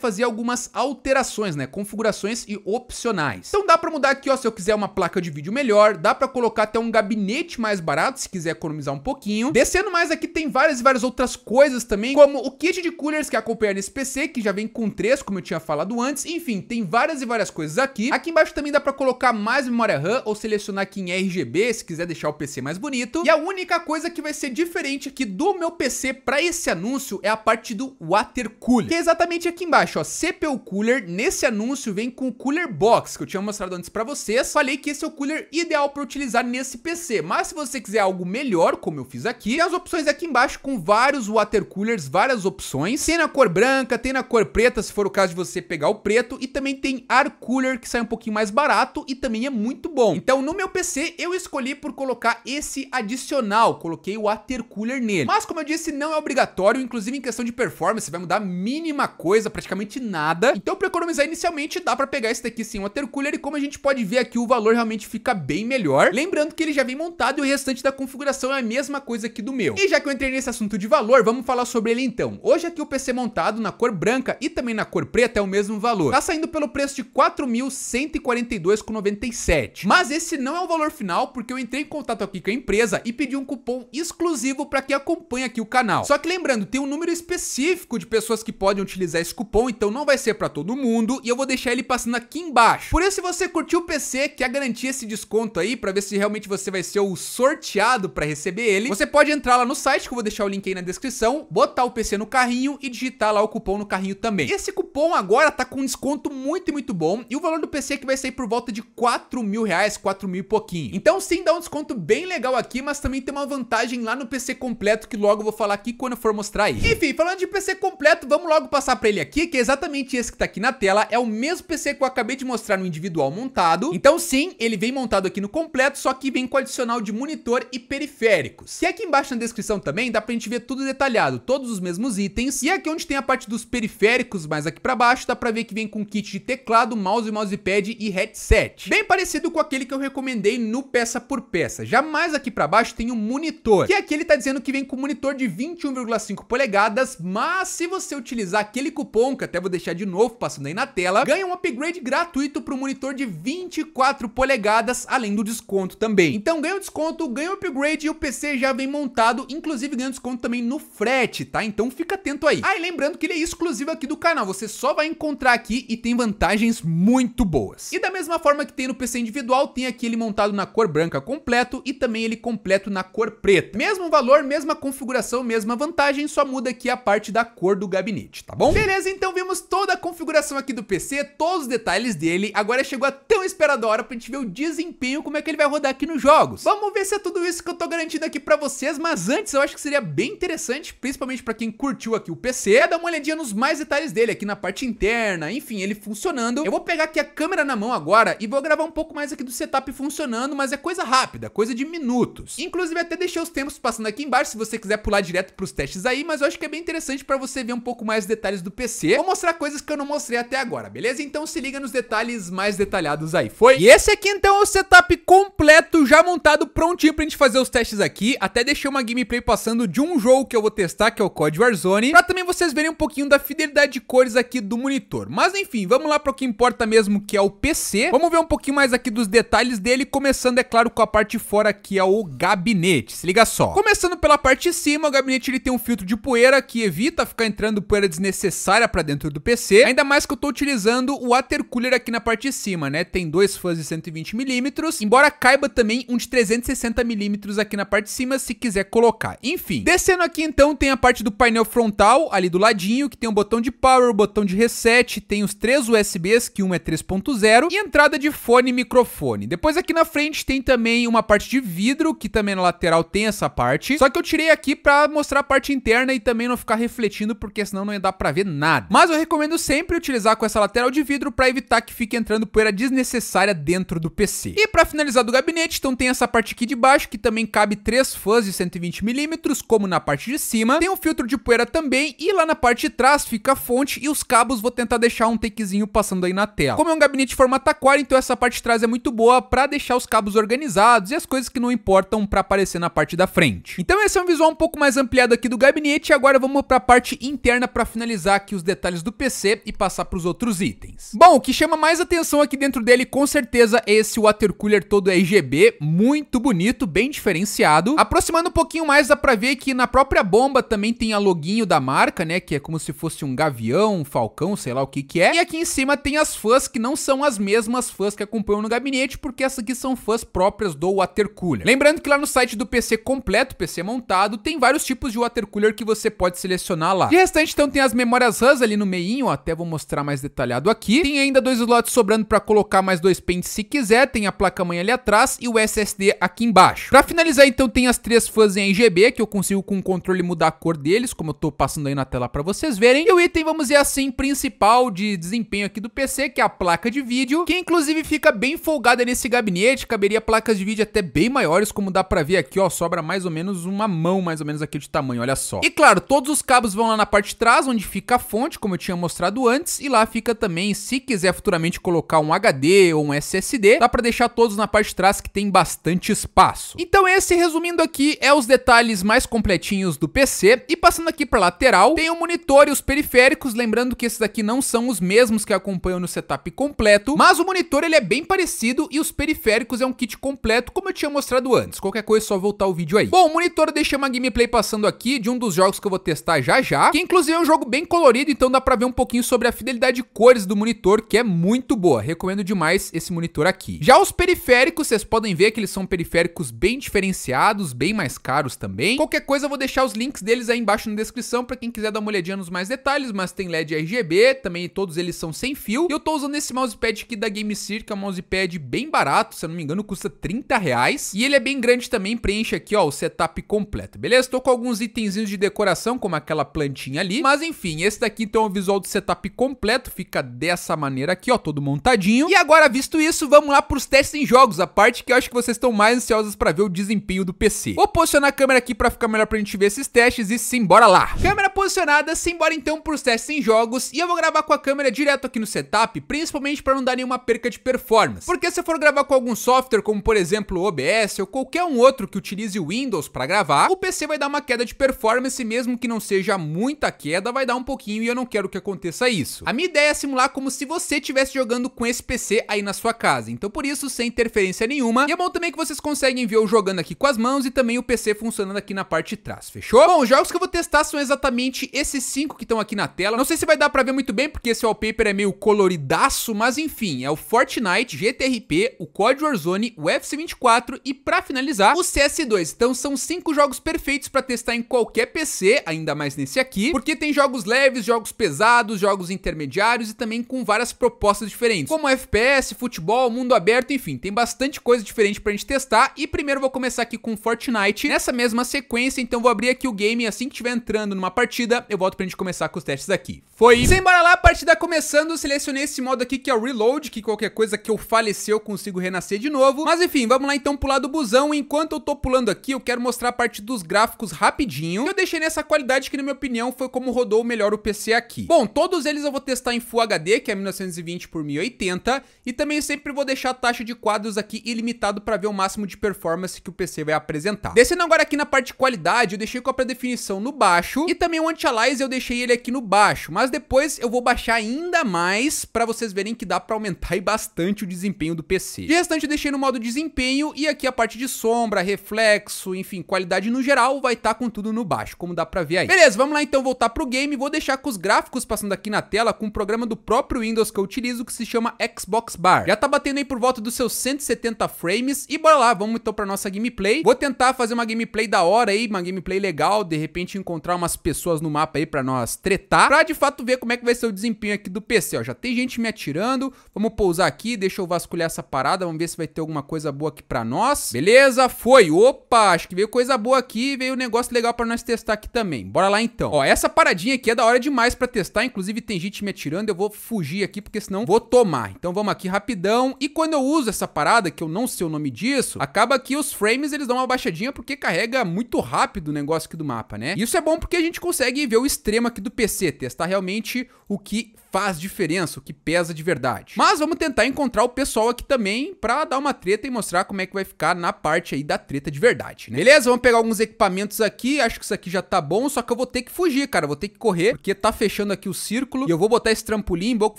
fazer algumas alterações, né? Configurações e opcionais. Então dá para mudar aqui, ó, se eu quiser uma placa de vídeo melhor, dá para colocar até um gabinete mais barato, se quiser economizar um pouquinho. Descendo mais aqui tem várias e várias outras coisas também, como o kit de coolers que é acompanha nesse PC, que já vem com três, como eu tinha falado antes. Enfim, tem várias e várias coisas aqui. Aqui embaixo também dá para colocar mais memória RAM ou selecionar aqui em RGB, se quiser deixar o PC mais bonito. E a única coisa que vai ser diferente aqui do meu PC para esse anúncio é a parte do water cooler, que é exatamente aqui embaixo, ó, CPU Cooler, nesse anúncio vem com o Cooler Box, que eu tinha mostrado antes pra vocês. Falei que esse é o cooler ideal para utilizar nesse PC, mas se você quiser algo melhor, como eu fiz aqui, tem as opções aqui embaixo com vários water coolers, várias opções. Tem na cor branca, tem na cor preta, se for o caso de você pegar o preto, e também tem ar cooler, que sai um pouquinho mais barato e também é muito bom. Então, no meu PC, eu escolhi por colocar esse adicional, coloquei o water cooler nele. Mas, como eu disse, não é obrigatório, inclusive em questão de performance, vai mudar mínima coisa pra praticamente nada. Então para economizar inicialmente dá para pegar esse daqui sem water cooler e como a gente pode ver aqui o valor realmente fica bem melhor. Lembrando que ele já vem montado e o restante da configuração é a mesma coisa aqui do meu. E já que eu entrei nesse assunto de valor, vamos falar sobre ele então. Hoje aqui o PC montado na cor branca e também na cor preta é o mesmo valor. Tá saindo pelo preço de 4.142,97. Mas esse não é o valor final porque eu entrei em contato aqui com a empresa e pedi um cupom exclusivo para quem acompanha aqui o canal. Só que lembrando, tem um número específico de pessoas que podem utilizar esse cupom cupom, então não vai ser para todo mundo e eu vou deixar ele passando aqui embaixo. Por isso, se você curtiu o PC, quer garantir esse desconto aí para ver se realmente você vai ser o sorteado para receber ele, você pode entrar lá no site, que eu vou deixar o link aí na descrição, botar o PC no carrinho e digitar lá o cupom no carrinho também. E esse cupom agora tá com um desconto muito, muito bom e o valor do PC é que vai sair por volta de 4 mil reais, 4 mil e pouquinho. Então sim, dá um desconto bem legal aqui, mas também tem uma vantagem lá no PC completo que logo eu vou falar aqui quando eu for mostrar aí. Enfim, falando de PC completo, vamos logo passar para ele aqui que é exatamente esse que tá aqui na tela, é o mesmo PC que eu acabei de mostrar no individual montado. Então sim, ele vem montado aqui no completo, só que vem com adicional de monitor e periféricos. E aqui embaixo na descrição também dá pra gente ver tudo detalhado, todos os mesmos itens. E aqui onde tem a parte dos periféricos, mais aqui pra baixo, dá pra ver que vem com kit de teclado, mouse, mousepad e headset. Bem parecido com aquele que eu recomendei no peça por peça. Já mais aqui pra baixo tem o um monitor, E aqui ele tá dizendo que vem com monitor de 21,5 polegadas, mas se você utilizar aquele cupom bom, que até vou deixar de novo passando aí na tela, ganha um upgrade gratuito para o monitor de 24 polegadas, além do desconto também. Então ganha o desconto, ganha o upgrade e o PC já vem montado, inclusive ganha desconto também no frete, tá? Então fica atento aí. Ah, e lembrando que ele é exclusivo aqui do canal, você só vai encontrar aqui e tem vantagens muito boas. E da mesma forma que tem no PC individual, tem aqui ele montado na cor branca completo e também ele completo na cor preta. Mesmo valor, mesma configuração, mesma vantagem, só muda aqui a parte da cor do gabinete, tá bom? Beleza, então então vimos toda a configuração aqui do PC, todos os detalhes dele, agora chegou a tão esperada hora pra gente ver o desempenho, como é que ele vai rodar aqui nos jogos. Vamos ver se é tudo isso que eu tô garantindo aqui pra vocês, mas antes eu acho que seria bem interessante, principalmente pra quem curtiu aqui o PC, é dar uma olhadinha nos mais detalhes dele aqui na parte interna, enfim, ele funcionando. Eu vou pegar aqui a câmera na mão agora e vou gravar um pouco mais aqui do setup funcionando, mas é coisa rápida, coisa de minutos. Inclusive até deixei os tempos passando aqui embaixo, se você quiser pular direto pros testes aí, mas eu acho que é bem interessante pra você ver um pouco mais os detalhes do PC Vou mostrar coisas que eu não mostrei até agora, beleza? Então se liga nos detalhes mais detalhados aí, foi? E esse aqui então é o setup completo, já montado, prontinho pra gente fazer os testes aqui. Até deixei uma gameplay passando de um jogo que eu vou testar, que é o COD Warzone, pra também vocês verem um pouquinho da fidelidade de cores aqui do monitor. Mas enfim, vamos lá pro que importa mesmo, que é o PC. Vamos ver um pouquinho mais aqui dos detalhes dele, começando, é claro, com a parte fora, que é o gabinete. Se liga só. Começando pela parte de cima, o gabinete ele tem um filtro de poeira que evita ficar entrando poeira desnecessária para dentro do PC, ainda mais que eu tô utilizando o water cooler aqui na parte de cima, né? Tem dois fãs de 120mm, embora caiba também um de 360mm aqui na parte de cima, se quiser colocar. Enfim, descendo aqui então tem a parte do painel frontal, ali do ladinho, que tem o um botão de power, um botão de reset, tem os três USBs, que um é 3.0, e entrada de fone e microfone. Depois aqui na frente tem também uma parte de vidro, que também na lateral tem essa parte, só que eu tirei aqui pra mostrar a parte interna e também não ficar refletindo, porque senão não ia dar pra ver nada nada. Mas eu recomendo sempre utilizar com essa lateral de vidro para evitar que fique entrando poeira desnecessária dentro do PC. E para finalizar do gabinete, então tem essa parte aqui de baixo que também cabe três fãs de 120mm, como na parte de cima. Tem um filtro de poeira também e lá na parte de trás fica a fonte e os cabos vou tentar deixar um takezinho passando aí na tela. Como é um gabinete formato aquário, então essa parte de trás é muito boa para deixar os cabos organizados e as coisas que não importam para aparecer na parte da frente. Então esse é um visual um pouco mais ampliado aqui do gabinete e agora vamos para a parte interna para finalizar aqui os detalhes detalhes do PC e passar para os outros itens. Bom, o que chama mais atenção aqui dentro dele com certeza é esse water cooler todo RGB, muito bonito, bem diferenciado. Aproximando um pouquinho mais dá para ver que na própria bomba também tem a loginho da marca, né, que é como se fosse um gavião, um falcão, sei lá o que que é. E aqui em cima tem as fãs que não são as mesmas fãs que acompanham no gabinete, porque essas aqui são fãs próprias do water cooler. Lembrando que lá no site do PC completo, PC montado, tem vários tipos de water cooler que você pode selecionar lá. De restante então tem as memórias RAM, ali no meinho, até vou mostrar mais detalhado aqui. Tem ainda dois slots sobrando para colocar mais dois pentes se quiser, tem a placa-mãe ali atrás e o SSD aqui embaixo. Para finalizar então tem as três fãs em RGB, que eu consigo com o controle mudar a cor deles, como eu tô passando aí na tela para vocês verem. E o item, vamos dizer assim, principal de desempenho aqui do PC, que é a placa de vídeo, que inclusive fica bem folgada nesse gabinete, caberia placas de vídeo até bem maiores, como dá para ver aqui, ó, sobra mais ou menos uma mão, mais ou menos aqui de tamanho, olha só. E claro, todos os cabos vão lá na parte de trás, onde fica a fonte, como eu tinha mostrado antes, e lá fica também, se quiser futuramente colocar um HD ou um SSD, dá para deixar todos na parte de trás que tem bastante espaço. Então esse, resumindo aqui, é os detalhes mais completinhos do PC, e passando aqui para lateral, tem o monitor e os periféricos, lembrando que esses aqui não são os mesmos que acompanham no setup completo, mas o monitor ele é bem parecido e os periféricos é um kit completo, como eu tinha mostrado antes. Qualquer coisa é só voltar o vídeo aí. Bom, o monitor deixa uma gameplay passando aqui de um dos jogos que eu vou testar já já, que inclusive é um jogo bem colorido, então então dá para ver um pouquinho sobre a fidelidade de cores do monitor, que é muito boa. Recomendo demais esse monitor aqui. Já os periféricos, vocês podem ver que eles são periféricos bem diferenciados, bem mais caros também. Qualquer coisa eu vou deixar os links deles aí embaixo na descrição para quem quiser dar uma olhadinha nos mais detalhes, mas tem LED RGB, também todos eles são sem fio. E eu tô usando esse mousepad aqui da GameCir, que é um mousepad bem barato, se eu não me engano custa 30 reais. E ele é bem grande também, preenche aqui ó, o setup completo, beleza? Tô com alguns itenzinhos de decoração, como aquela plantinha ali, mas enfim, esse daqui então o visual do setup completo fica dessa maneira aqui, ó, todo montadinho. E agora, visto isso, vamos lá pros testes em jogos, a parte que eu acho que vocês estão mais ansiosos para ver o desempenho do PC. Vou posicionar a câmera aqui para ficar melhor pra gente ver esses testes e sim, bora lá. Câmera posicionada, simbora então pros testes em jogos e eu vou gravar com a câmera direto aqui no setup, principalmente para não dar nenhuma perca de performance. Porque se eu for gravar com algum software, como por exemplo o OBS ou qualquer um outro que utilize o Windows para gravar, o PC vai dar uma queda de performance, mesmo que não seja muita queda, vai dar um pouquinho e eu não quero que aconteça isso. A minha ideia é simular como se você estivesse jogando com esse PC aí na sua casa, então por isso sem interferência nenhuma. E é bom também que vocês conseguem ver eu jogando aqui com as mãos e também o PC funcionando aqui na parte de trás, fechou? Bom, os jogos que eu vou testar são exatamente esses cinco que estão aqui na tela. Não sei se vai dar pra ver muito bem, porque esse wallpaper é meio coloridaço, mas enfim, é o Fortnite, GTRP, o COD Warzone, o fc 24 e pra finalizar, o CS2. Então são cinco jogos perfeitos pra testar em qualquer PC, ainda mais nesse aqui, porque tem jogos leves, jogos jogos pesados, jogos intermediários e também com várias propostas diferentes, como FPS, futebol, mundo aberto, enfim, tem bastante coisa diferente pra gente testar. E primeiro vou começar aqui com Fortnite, nessa mesma sequência, então vou abrir aqui o game e assim que estiver entrando numa partida, eu volto pra gente começar com os testes aqui. Foi! Sem bora lá, a partida começando, selecionei esse modo aqui que é o Reload, que qualquer coisa que eu faleceu eu consigo renascer de novo. Mas enfim, vamos lá então pular do busão. Enquanto eu tô pulando aqui, eu quero mostrar a parte dos gráficos rapidinho. Eu deixei nessa qualidade que na minha opinião foi como rodou melhor o PC você aqui. Bom, todos eles eu vou testar em Full HD, que é 1920 por 1080, e também sempre vou deixar a taxa de quadros aqui ilimitado para ver o máximo de performance que o PC vai apresentar. Descendo agora aqui na parte de qualidade, eu deixei com a pré-definição no baixo, e também o anti-aliase eu deixei ele aqui no baixo, mas depois eu vou baixar ainda mais para vocês verem que dá para aumentar bastante o desempenho do PC. De restante eu deixei no modo desempenho, e aqui a parte de sombra, reflexo, enfim, qualidade no geral vai estar tá com tudo no baixo, como dá pra ver aí. Beleza, vamos lá então voltar pro game, vou deixar com os gráficos passando aqui na tela com um programa do próprio Windows que eu utilizo que se chama Xbox Bar. Já tá batendo aí por volta dos seus 170 frames e bora lá, vamos então pra nossa gameplay. Vou tentar fazer uma gameplay da hora aí, uma gameplay legal, de repente encontrar umas pessoas no mapa aí pra nós tretar, pra de fato ver como é que vai ser o desempenho aqui do PC, ó. Já tem gente me atirando, vamos pousar aqui, deixa eu vasculhar essa parada, vamos ver se vai ter alguma coisa boa aqui pra nós. Beleza, foi. Opa, acho que veio coisa boa aqui, veio um negócio legal pra nós testar aqui também. Bora lá então. Ó, essa paradinha aqui é da hora demais mais para testar, inclusive tem gente me atirando, eu vou fugir aqui porque senão vou tomar. Então vamos aqui rapidão. E quando eu uso essa parada, que eu não sei o nome disso, acaba que os frames eles dão uma baixadinha porque carrega muito rápido o negócio aqui do mapa, né? Isso é bom porque a gente consegue ver o extremo aqui do PC, testar realmente o que faz diferença, o que pesa de verdade. Mas vamos tentar encontrar o pessoal aqui também pra dar uma treta e mostrar como é que vai ficar na parte aí da treta de verdade, né? Beleza? Vamos pegar alguns equipamentos aqui, acho que isso aqui já tá bom, só que eu vou ter que fugir, cara, vou ter que correr, porque tá fechando aqui o círculo e eu vou botar esse trampolim, bom que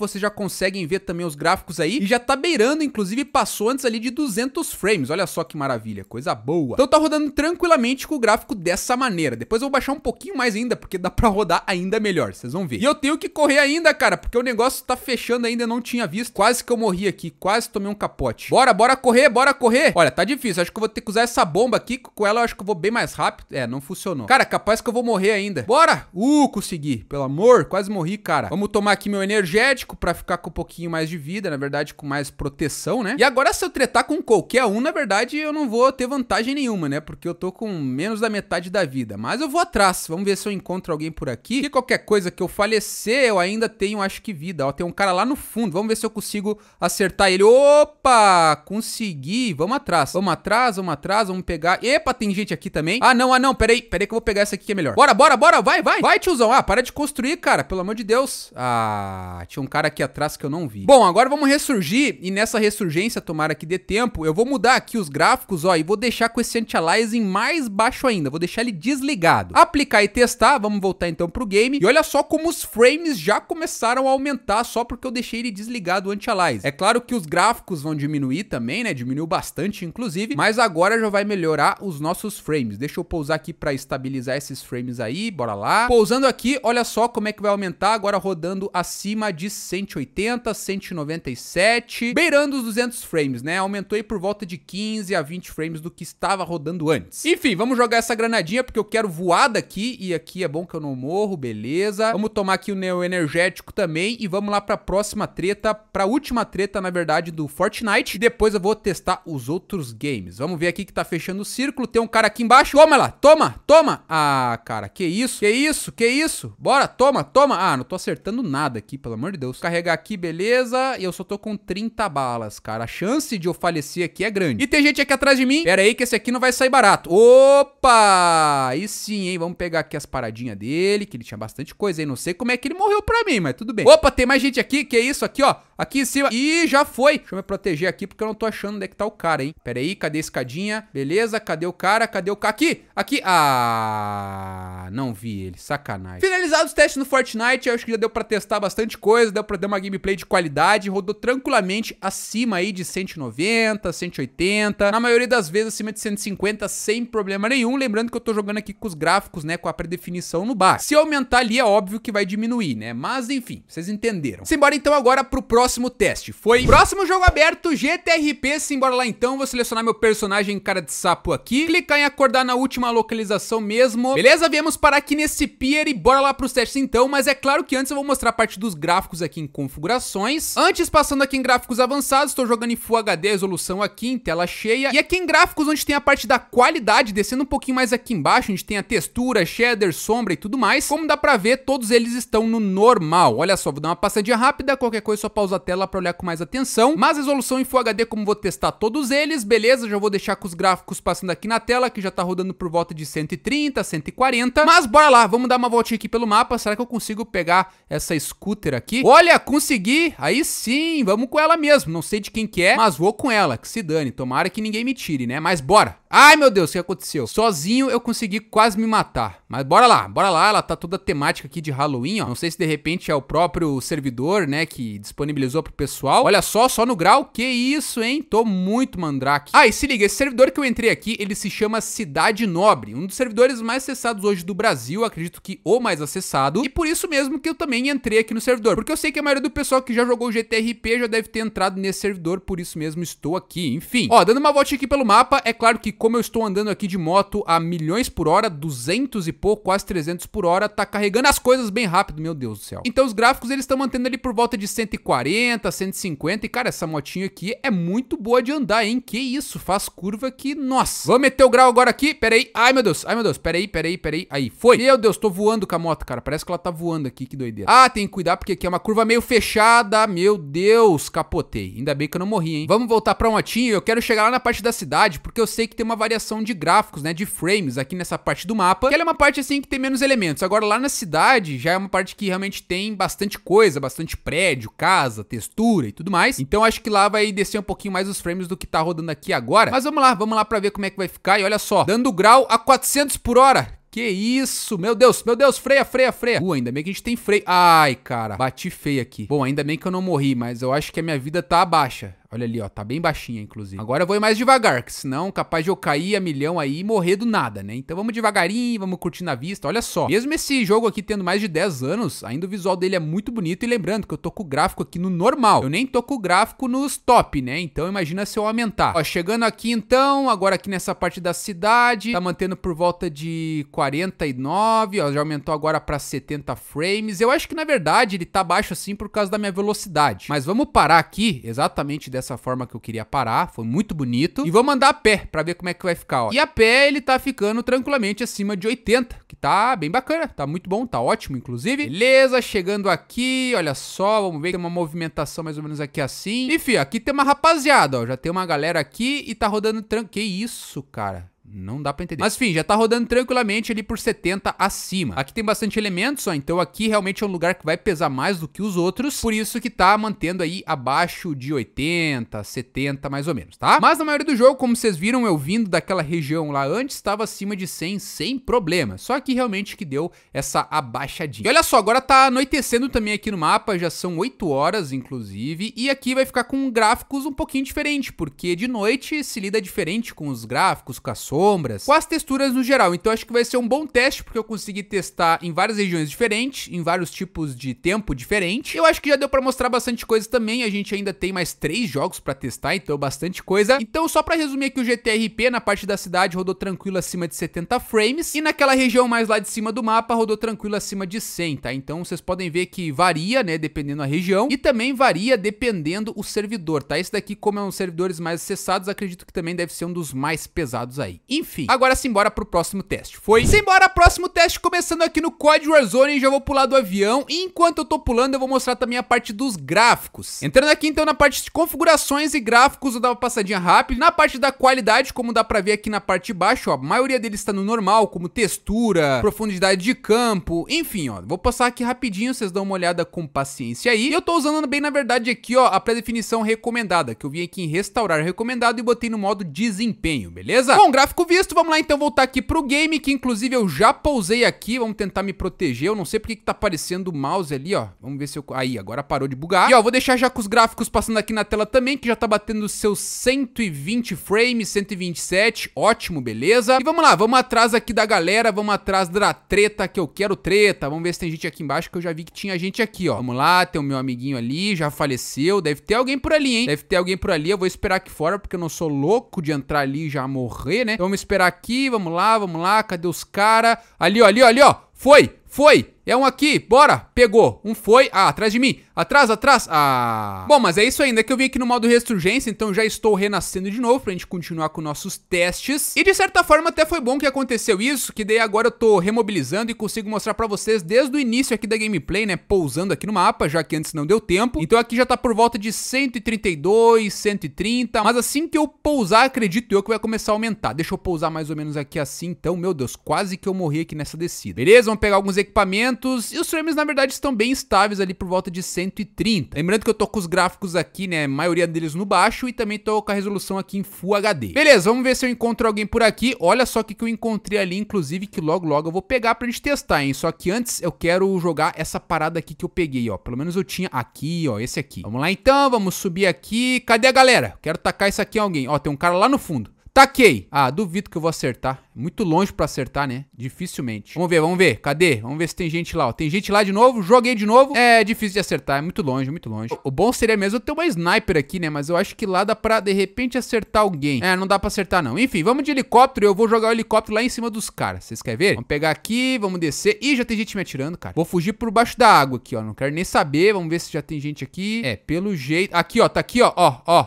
vocês já conseguem ver também os gráficos aí, e já tá beirando, inclusive passou antes ali de 200 frames, olha só que maravilha, coisa boa. Então tá rodando tranquilamente com o gráfico dessa maneira, depois eu vou baixar um pouquinho mais ainda, porque dá pra rodar ainda melhor, vocês vão ver. E eu tenho que correr ainda, cara, porque o negócio tá fechando ainda, não tinha visto. Quase que eu morri aqui, quase tomei um capote. Bora, bora correr, bora correr. Olha, tá difícil, acho que eu vou ter que usar essa bomba aqui. Com ela eu acho que eu vou bem mais rápido. É, não funcionou. Cara, capaz que eu vou morrer ainda. Bora! Uh, consegui. Pelo amor, quase morri, cara. Vamos tomar aqui meu energético pra ficar com um pouquinho mais de vida, na verdade, com mais proteção, né? E agora se eu tretar com qualquer um, na verdade, eu não vou ter vantagem nenhuma, né? Porque eu tô com menos da metade da vida. Mas eu vou atrás. Vamos ver se eu encontro alguém por aqui. E qualquer coisa que eu falecer, eu ainda tenho a acho que vida. Ó, tem um cara lá no fundo. Vamos ver se eu consigo acertar ele. Opa! Consegui. Vamos atrás. Vamos atrás, vamos atrás, vamos pegar. Epa, tem gente aqui também. Ah, não, ah, não. Peraí, peraí que eu vou pegar essa aqui que é melhor. Bora, bora, bora. Vai, vai. Vai, tiozão. Ah, para de construir, cara. Pelo amor de Deus. Ah, tinha um cara aqui atrás que eu não vi. Bom, agora vamos ressurgir. E nessa ressurgência, tomara que dê tempo, eu vou mudar aqui os gráficos, ó. E vou deixar com esse anti-aliasing mais baixo ainda. Vou deixar ele desligado. Aplicar e testar. Vamos voltar então pro game. E olha só como os frames já começaram aumentar só porque eu deixei ele desligado antes anti É claro que os gráficos vão diminuir também, né? Diminuiu bastante, inclusive, mas agora já vai melhorar os nossos frames. Deixa eu pousar aqui para estabilizar esses frames aí, bora lá. Pousando aqui, olha só como é que vai aumentar, agora rodando acima de 180, 197, beirando os 200 frames, né? Aumentou aí por volta de 15 a 20 frames do que estava rodando antes. Enfim, vamos jogar essa granadinha porque eu quero voar daqui e aqui é bom que eu não morro, beleza. Vamos tomar aqui o Neo Energético também e vamos lá para a próxima treta, para a última treta, na verdade, do Fortnite. E depois eu vou testar os outros games. Vamos ver aqui que tá fechando o círculo. Tem um cara aqui embaixo. Toma lá, toma, toma. Ah, cara, que isso, que isso, que isso. Bora, toma, toma. Ah, não tô acertando nada aqui, pelo amor de Deus. Carregar aqui, beleza. E eu só tô com 30 balas, cara. A chance de eu falecer aqui é grande. E tem gente aqui atrás de mim. Pera aí que esse aqui não vai sair barato. Opa! Aí sim, hein? Vamos pegar aqui as paradinhas dele, que ele tinha bastante coisa aí. Não sei como é que ele morreu para mim, mas tudo bem. Opa, tem mais gente aqui, que é isso aqui, ó. Aqui em cima. Ih, já foi. Deixa eu me proteger aqui porque eu não tô achando onde é que tá o cara, hein. Pera aí, cadê a escadinha? Beleza, cadê o cara? Cadê o cara? Aqui, aqui. Ah, não vi ele. Sacanagem. Finalizados os testes no Fortnite, eu acho que já deu pra testar bastante coisa. Deu pra dar uma gameplay de qualidade. Rodou tranquilamente acima aí de 190, 180. Na maioria das vezes acima de 150 sem problema nenhum. Lembrando que eu tô jogando aqui com os gráficos, né? Com a predefinição no bar. Se aumentar ali, é óbvio que vai diminuir, né? Mas enfim vocês entenderam. Simbora então agora pro próximo teste. Foi próximo jogo aberto, GTRP. Simbora lá então, vou selecionar meu personagem cara de sapo aqui. Clicar em acordar na última localização mesmo. Beleza, viemos parar aqui nesse pier e bora lá pros testes então. Mas é claro que antes eu vou mostrar a parte dos gráficos aqui em configurações. Antes, passando aqui em gráficos avançados, estou jogando em Full HD, resolução aqui em tela cheia. E aqui em gráficos, onde tem a parte da qualidade, descendo um pouquinho mais aqui embaixo, onde tem a textura, shader, sombra e tudo mais. Como dá pra ver, todos eles estão no normal. Olha Olha só, vou dar uma passadinha rápida, qualquer coisa só pausa a tela para olhar com mais atenção. Mas resolução em Full HD, como vou testar todos eles, beleza? Já vou deixar com os gráficos passando aqui na tela, que já tá rodando por volta de 130, 140. Mas bora lá, vamos dar uma voltinha aqui pelo mapa. Será que eu consigo pegar essa scooter aqui? Olha, consegui! Aí sim, vamos com ela mesmo. Não sei de quem que é, mas vou com ela, que se dane. Tomara que ninguém me tire, né? Mas bora! Ai, meu Deus, o que aconteceu? Sozinho eu consegui quase me matar. Mas bora lá, bora lá. Ela tá toda temática aqui de Halloween, ó. Não sei se de repente é o próximo próprio servidor, né, que disponibilizou pro pessoal. Olha só, só no grau, que isso, hein? Tô muito mandrake. Ah, e se liga, esse servidor que eu entrei aqui, ele se chama Cidade Nobre, um dos servidores mais acessados hoje do Brasil, acredito que o mais acessado, e por isso mesmo que eu também entrei aqui no servidor, porque eu sei que a maioria do pessoal que já jogou GTRP já deve ter entrado nesse servidor, por isso mesmo estou aqui, enfim. Ó, dando uma volta aqui pelo mapa, é claro que como eu estou andando aqui de moto a milhões por hora, 200 e pouco, quase 300 por hora, tá carregando as coisas bem rápido, meu Deus do céu. Então os gráficos gráficos eles estão mantendo ali por volta de 140, 150. E, cara, essa motinha aqui é muito boa de andar, hein? Que isso, faz curva que... Nossa! Vamos meter o grau agora aqui. Pera aí. Ai, meu Deus. Ai, meu Deus. Pera aí, pera aí, pera aí. Aí, foi. Meu Deus, tô voando com a moto, cara. Parece que ela tá voando aqui. Que doideira. Ah, tem que cuidar porque aqui é uma curva meio fechada. Meu Deus, capotei. Ainda bem que eu não morri, hein? Vamos voltar pra motinha. Eu quero chegar lá na parte da cidade porque eu sei que tem uma variação de gráficos, né? De frames aqui nessa parte do mapa. Que ela é uma parte, assim, que tem menos elementos. Agora, lá na cidade, já é uma parte que realmente tem bastante bastante coisa, bastante prédio, casa, textura e tudo mais. Então acho que lá vai descer um pouquinho mais os frames do que tá rodando aqui agora. Mas vamos lá, vamos lá pra ver como é que vai ficar. E olha só, dando grau a 400 por hora. Que isso, meu Deus, meu Deus, freia, freia, freia. Uh, ainda bem que a gente tem freio. Ai, cara, bati feio aqui. Bom, ainda bem que eu não morri, mas eu acho que a minha vida tá baixa. Olha ali, ó, tá bem baixinha, inclusive. Agora eu vou ir mais devagar, que senão capaz de eu cair a milhão aí e morrer do nada, né? Então vamos devagarinho, vamos curtindo a vista. Olha só, mesmo esse jogo aqui tendo mais de 10 anos, ainda o visual dele é muito bonito. E lembrando que eu tô com o gráfico aqui no normal. Eu nem tô com o gráfico nos top, né? Então imagina se eu aumentar. Ó, chegando aqui então, agora aqui nessa parte da cidade, tá mantendo por volta de 49, ó, já aumentou agora pra 70 frames. Eu acho que na verdade ele tá baixo assim por causa da minha velocidade. Mas vamos parar aqui, exatamente dessa dessa forma que eu queria parar, foi muito bonito. E vou mandar a pé pra ver como é que vai ficar, ó. E a pé ele tá ficando tranquilamente acima de 80, que tá bem bacana, tá muito bom, tá ótimo, inclusive. Beleza, chegando aqui, olha só, vamos ver, tem uma movimentação mais ou menos aqui assim. Enfim, aqui tem uma rapaziada, ó, já tem uma galera aqui e tá rodando tranquilo. Que isso, cara? Não dá pra entender. Mas enfim, já tá rodando tranquilamente ali por 70 acima. Aqui tem bastante elementos, ó, então aqui realmente é um lugar que vai pesar mais do que os outros, por isso que tá mantendo aí abaixo de 80, 70 mais ou menos, tá? Mas na maioria do jogo, como vocês viram, eu vindo daquela região lá antes, estava acima de 100 sem problema, só que realmente que deu essa abaixadinha. E olha só, agora tá anoitecendo também aqui no mapa, já são 8 horas inclusive, e aqui vai ficar com gráficos um pouquinho diferente, porque de noite se lida diferente com os gráficos, com a sombra, sombras, com as texturas no geral. Então acho que vai ser um bom teste, porque eu consegui testar em várias regiões diferentes, em vários tipos de tempo diferente. Eu acho que já deu pra mostrar bastante coisa também, a gente ainda tem mais três jogos pra testar, então é bastante coisa. Então só pra resumir aqui, o GTRP na parte da cidade rodou tranquilo acima de 70 frames, e naquela região mais lá de cima do mapa rodou tranquilo acima de 100, tá? Então vocês podem ver que varia, né, dependendo da região, e também varia dependendo o servidor, tá? Esse daqui, como é um servidores mais acessados, acredito que também deve ser um dos mais pesados aí. Enfim, agora simbora pro próximo teste. Foi? Simbora, próximo teste começando aqui no COD Warzone. Já vou pular do avião. E enquanto eu tô pulando, eu vou mostrar também a parte dos gráficos. Entrando aqui então na parte de configurações e gráficos, eu dava uma passadinha rápida. Na parte da qualidade, como dá pra ver aqui na parte de baixo, ó, a maioria deles está no normal, como textura, profundidade de campo, enfim, ó. Vou passar aqui rapidinho, vocês dão uma olhada com paciência aí. E eu tô usando bem, na verdade, aqui, ó, a pré-definição recomendada, que eu vim aqui em restaurar recomendado e botei no modo desempenho, beleza? Bom, gráfico gráfico visto, vamos lá então voltar aqui pro game, que inclusive eu já pousei aqui, vamos tentar me proteger, eu não sei porque que tá aparecendo o mouse ali, ó, vamos ver se eu... Aí, agora parou de bugar. E ó, vou deixar já com os gráficos passando aqui na tela também, que já tá batendo seus 120 frames, 127, ótimo, beleza? E vamos lá, vamos atrás aqui da galera, vamos atrás da treta, que eu quero treta, vamos ver se tem gente aqui embaixo, que eu já vi que tinha gente aqui, ó. Vamos lá, tem o meu amiguinho ali, já faleceu, deve ter alguém por ali, hein? Deve ter alguém por ali, eu vou esperar aqui fora, porque eu não sou louco de entrar ali e já morrer, né? Então, vamos esperar aqui, vamos lá, vamos lá, cadê os cara? Ali, ó, ali, ó, ali, ó. Foi, foi, é um aqui, bora! Pegou! Um foi! Ah, atrás de mim! Atrás, atrás! Ah! Bom, mas é isso ainda que eu vim aqui no modo Ressurgência, então já estou renascendo de novo pra gente continuar com nossos testes. E de certa forma até foi bom que aconteceu isso, que daí agora eu tô remobilizando e consigo mostrar pra vocês desde o início aqui da gameplay, né? Pousando aqui no mapa, já que antes não deu tempo. Então aqui já tá por volta de 132, 130, mas assim que eu pousar, acredito eu que vai começar a aumentar. Deixa eu pousar mais ou menos aqui assim, então, meu Deus, quase que eu morri aqui nessa descida. Beleza? Vamos pegar alguns equipamentos 200 e os frames na verdade estão bem estáveis ali por volta de 130. Lembrando que eu tô com os gráficos aqui, né, a maioria deles no baixo e também tô com a resolução aqui em Full HD. Beleza, vamos ver se eu encontro alguém por aqui. Olha só o que, que eu encontrei ali, inclusive, que logo logo eu vou pegar pra gente testar, hein. Só que antes eu quero jogar essa parada aqui que eu peguei, ó. Pelo menos eu tinha aqui, ó, esse aqui. Vamos lá então, vamos subir aqui. Cadê a galera? Quero tacar isso aqui em alguém. Ó, tem um cara lá no fundo. Taquei. Ah, duvido que eu vou acertar. Muito longe pra acertar, né? Dificilmente. Vamos ver, vamos ver. Cadê? Vamos ver se tem gente lá, ó. Tem gente lá de novo. Joguei de novo. É difícil de acertar. É muito longe, muito longe. O bom seria mesmo ter uma sniper aqui, né? Mas eu acho que lá dá pra, de repente, acertar alguém. É, não dá pra acertar, não. Enfim, vamos de helicóptero. Eu vou jogar o helicóptero lá em cima dos caras. Vocês querem ver? Vamos pegar aqui, vamos descer. Ih, já tem gente me atirando, cara. Vou fugir por baixo da água aqui, ó. Não quero nem saber. Vamos ver se já tem gente aqui. É, pelo jeito... Aqui, ó. Tá aqui, ó. Ó, ó.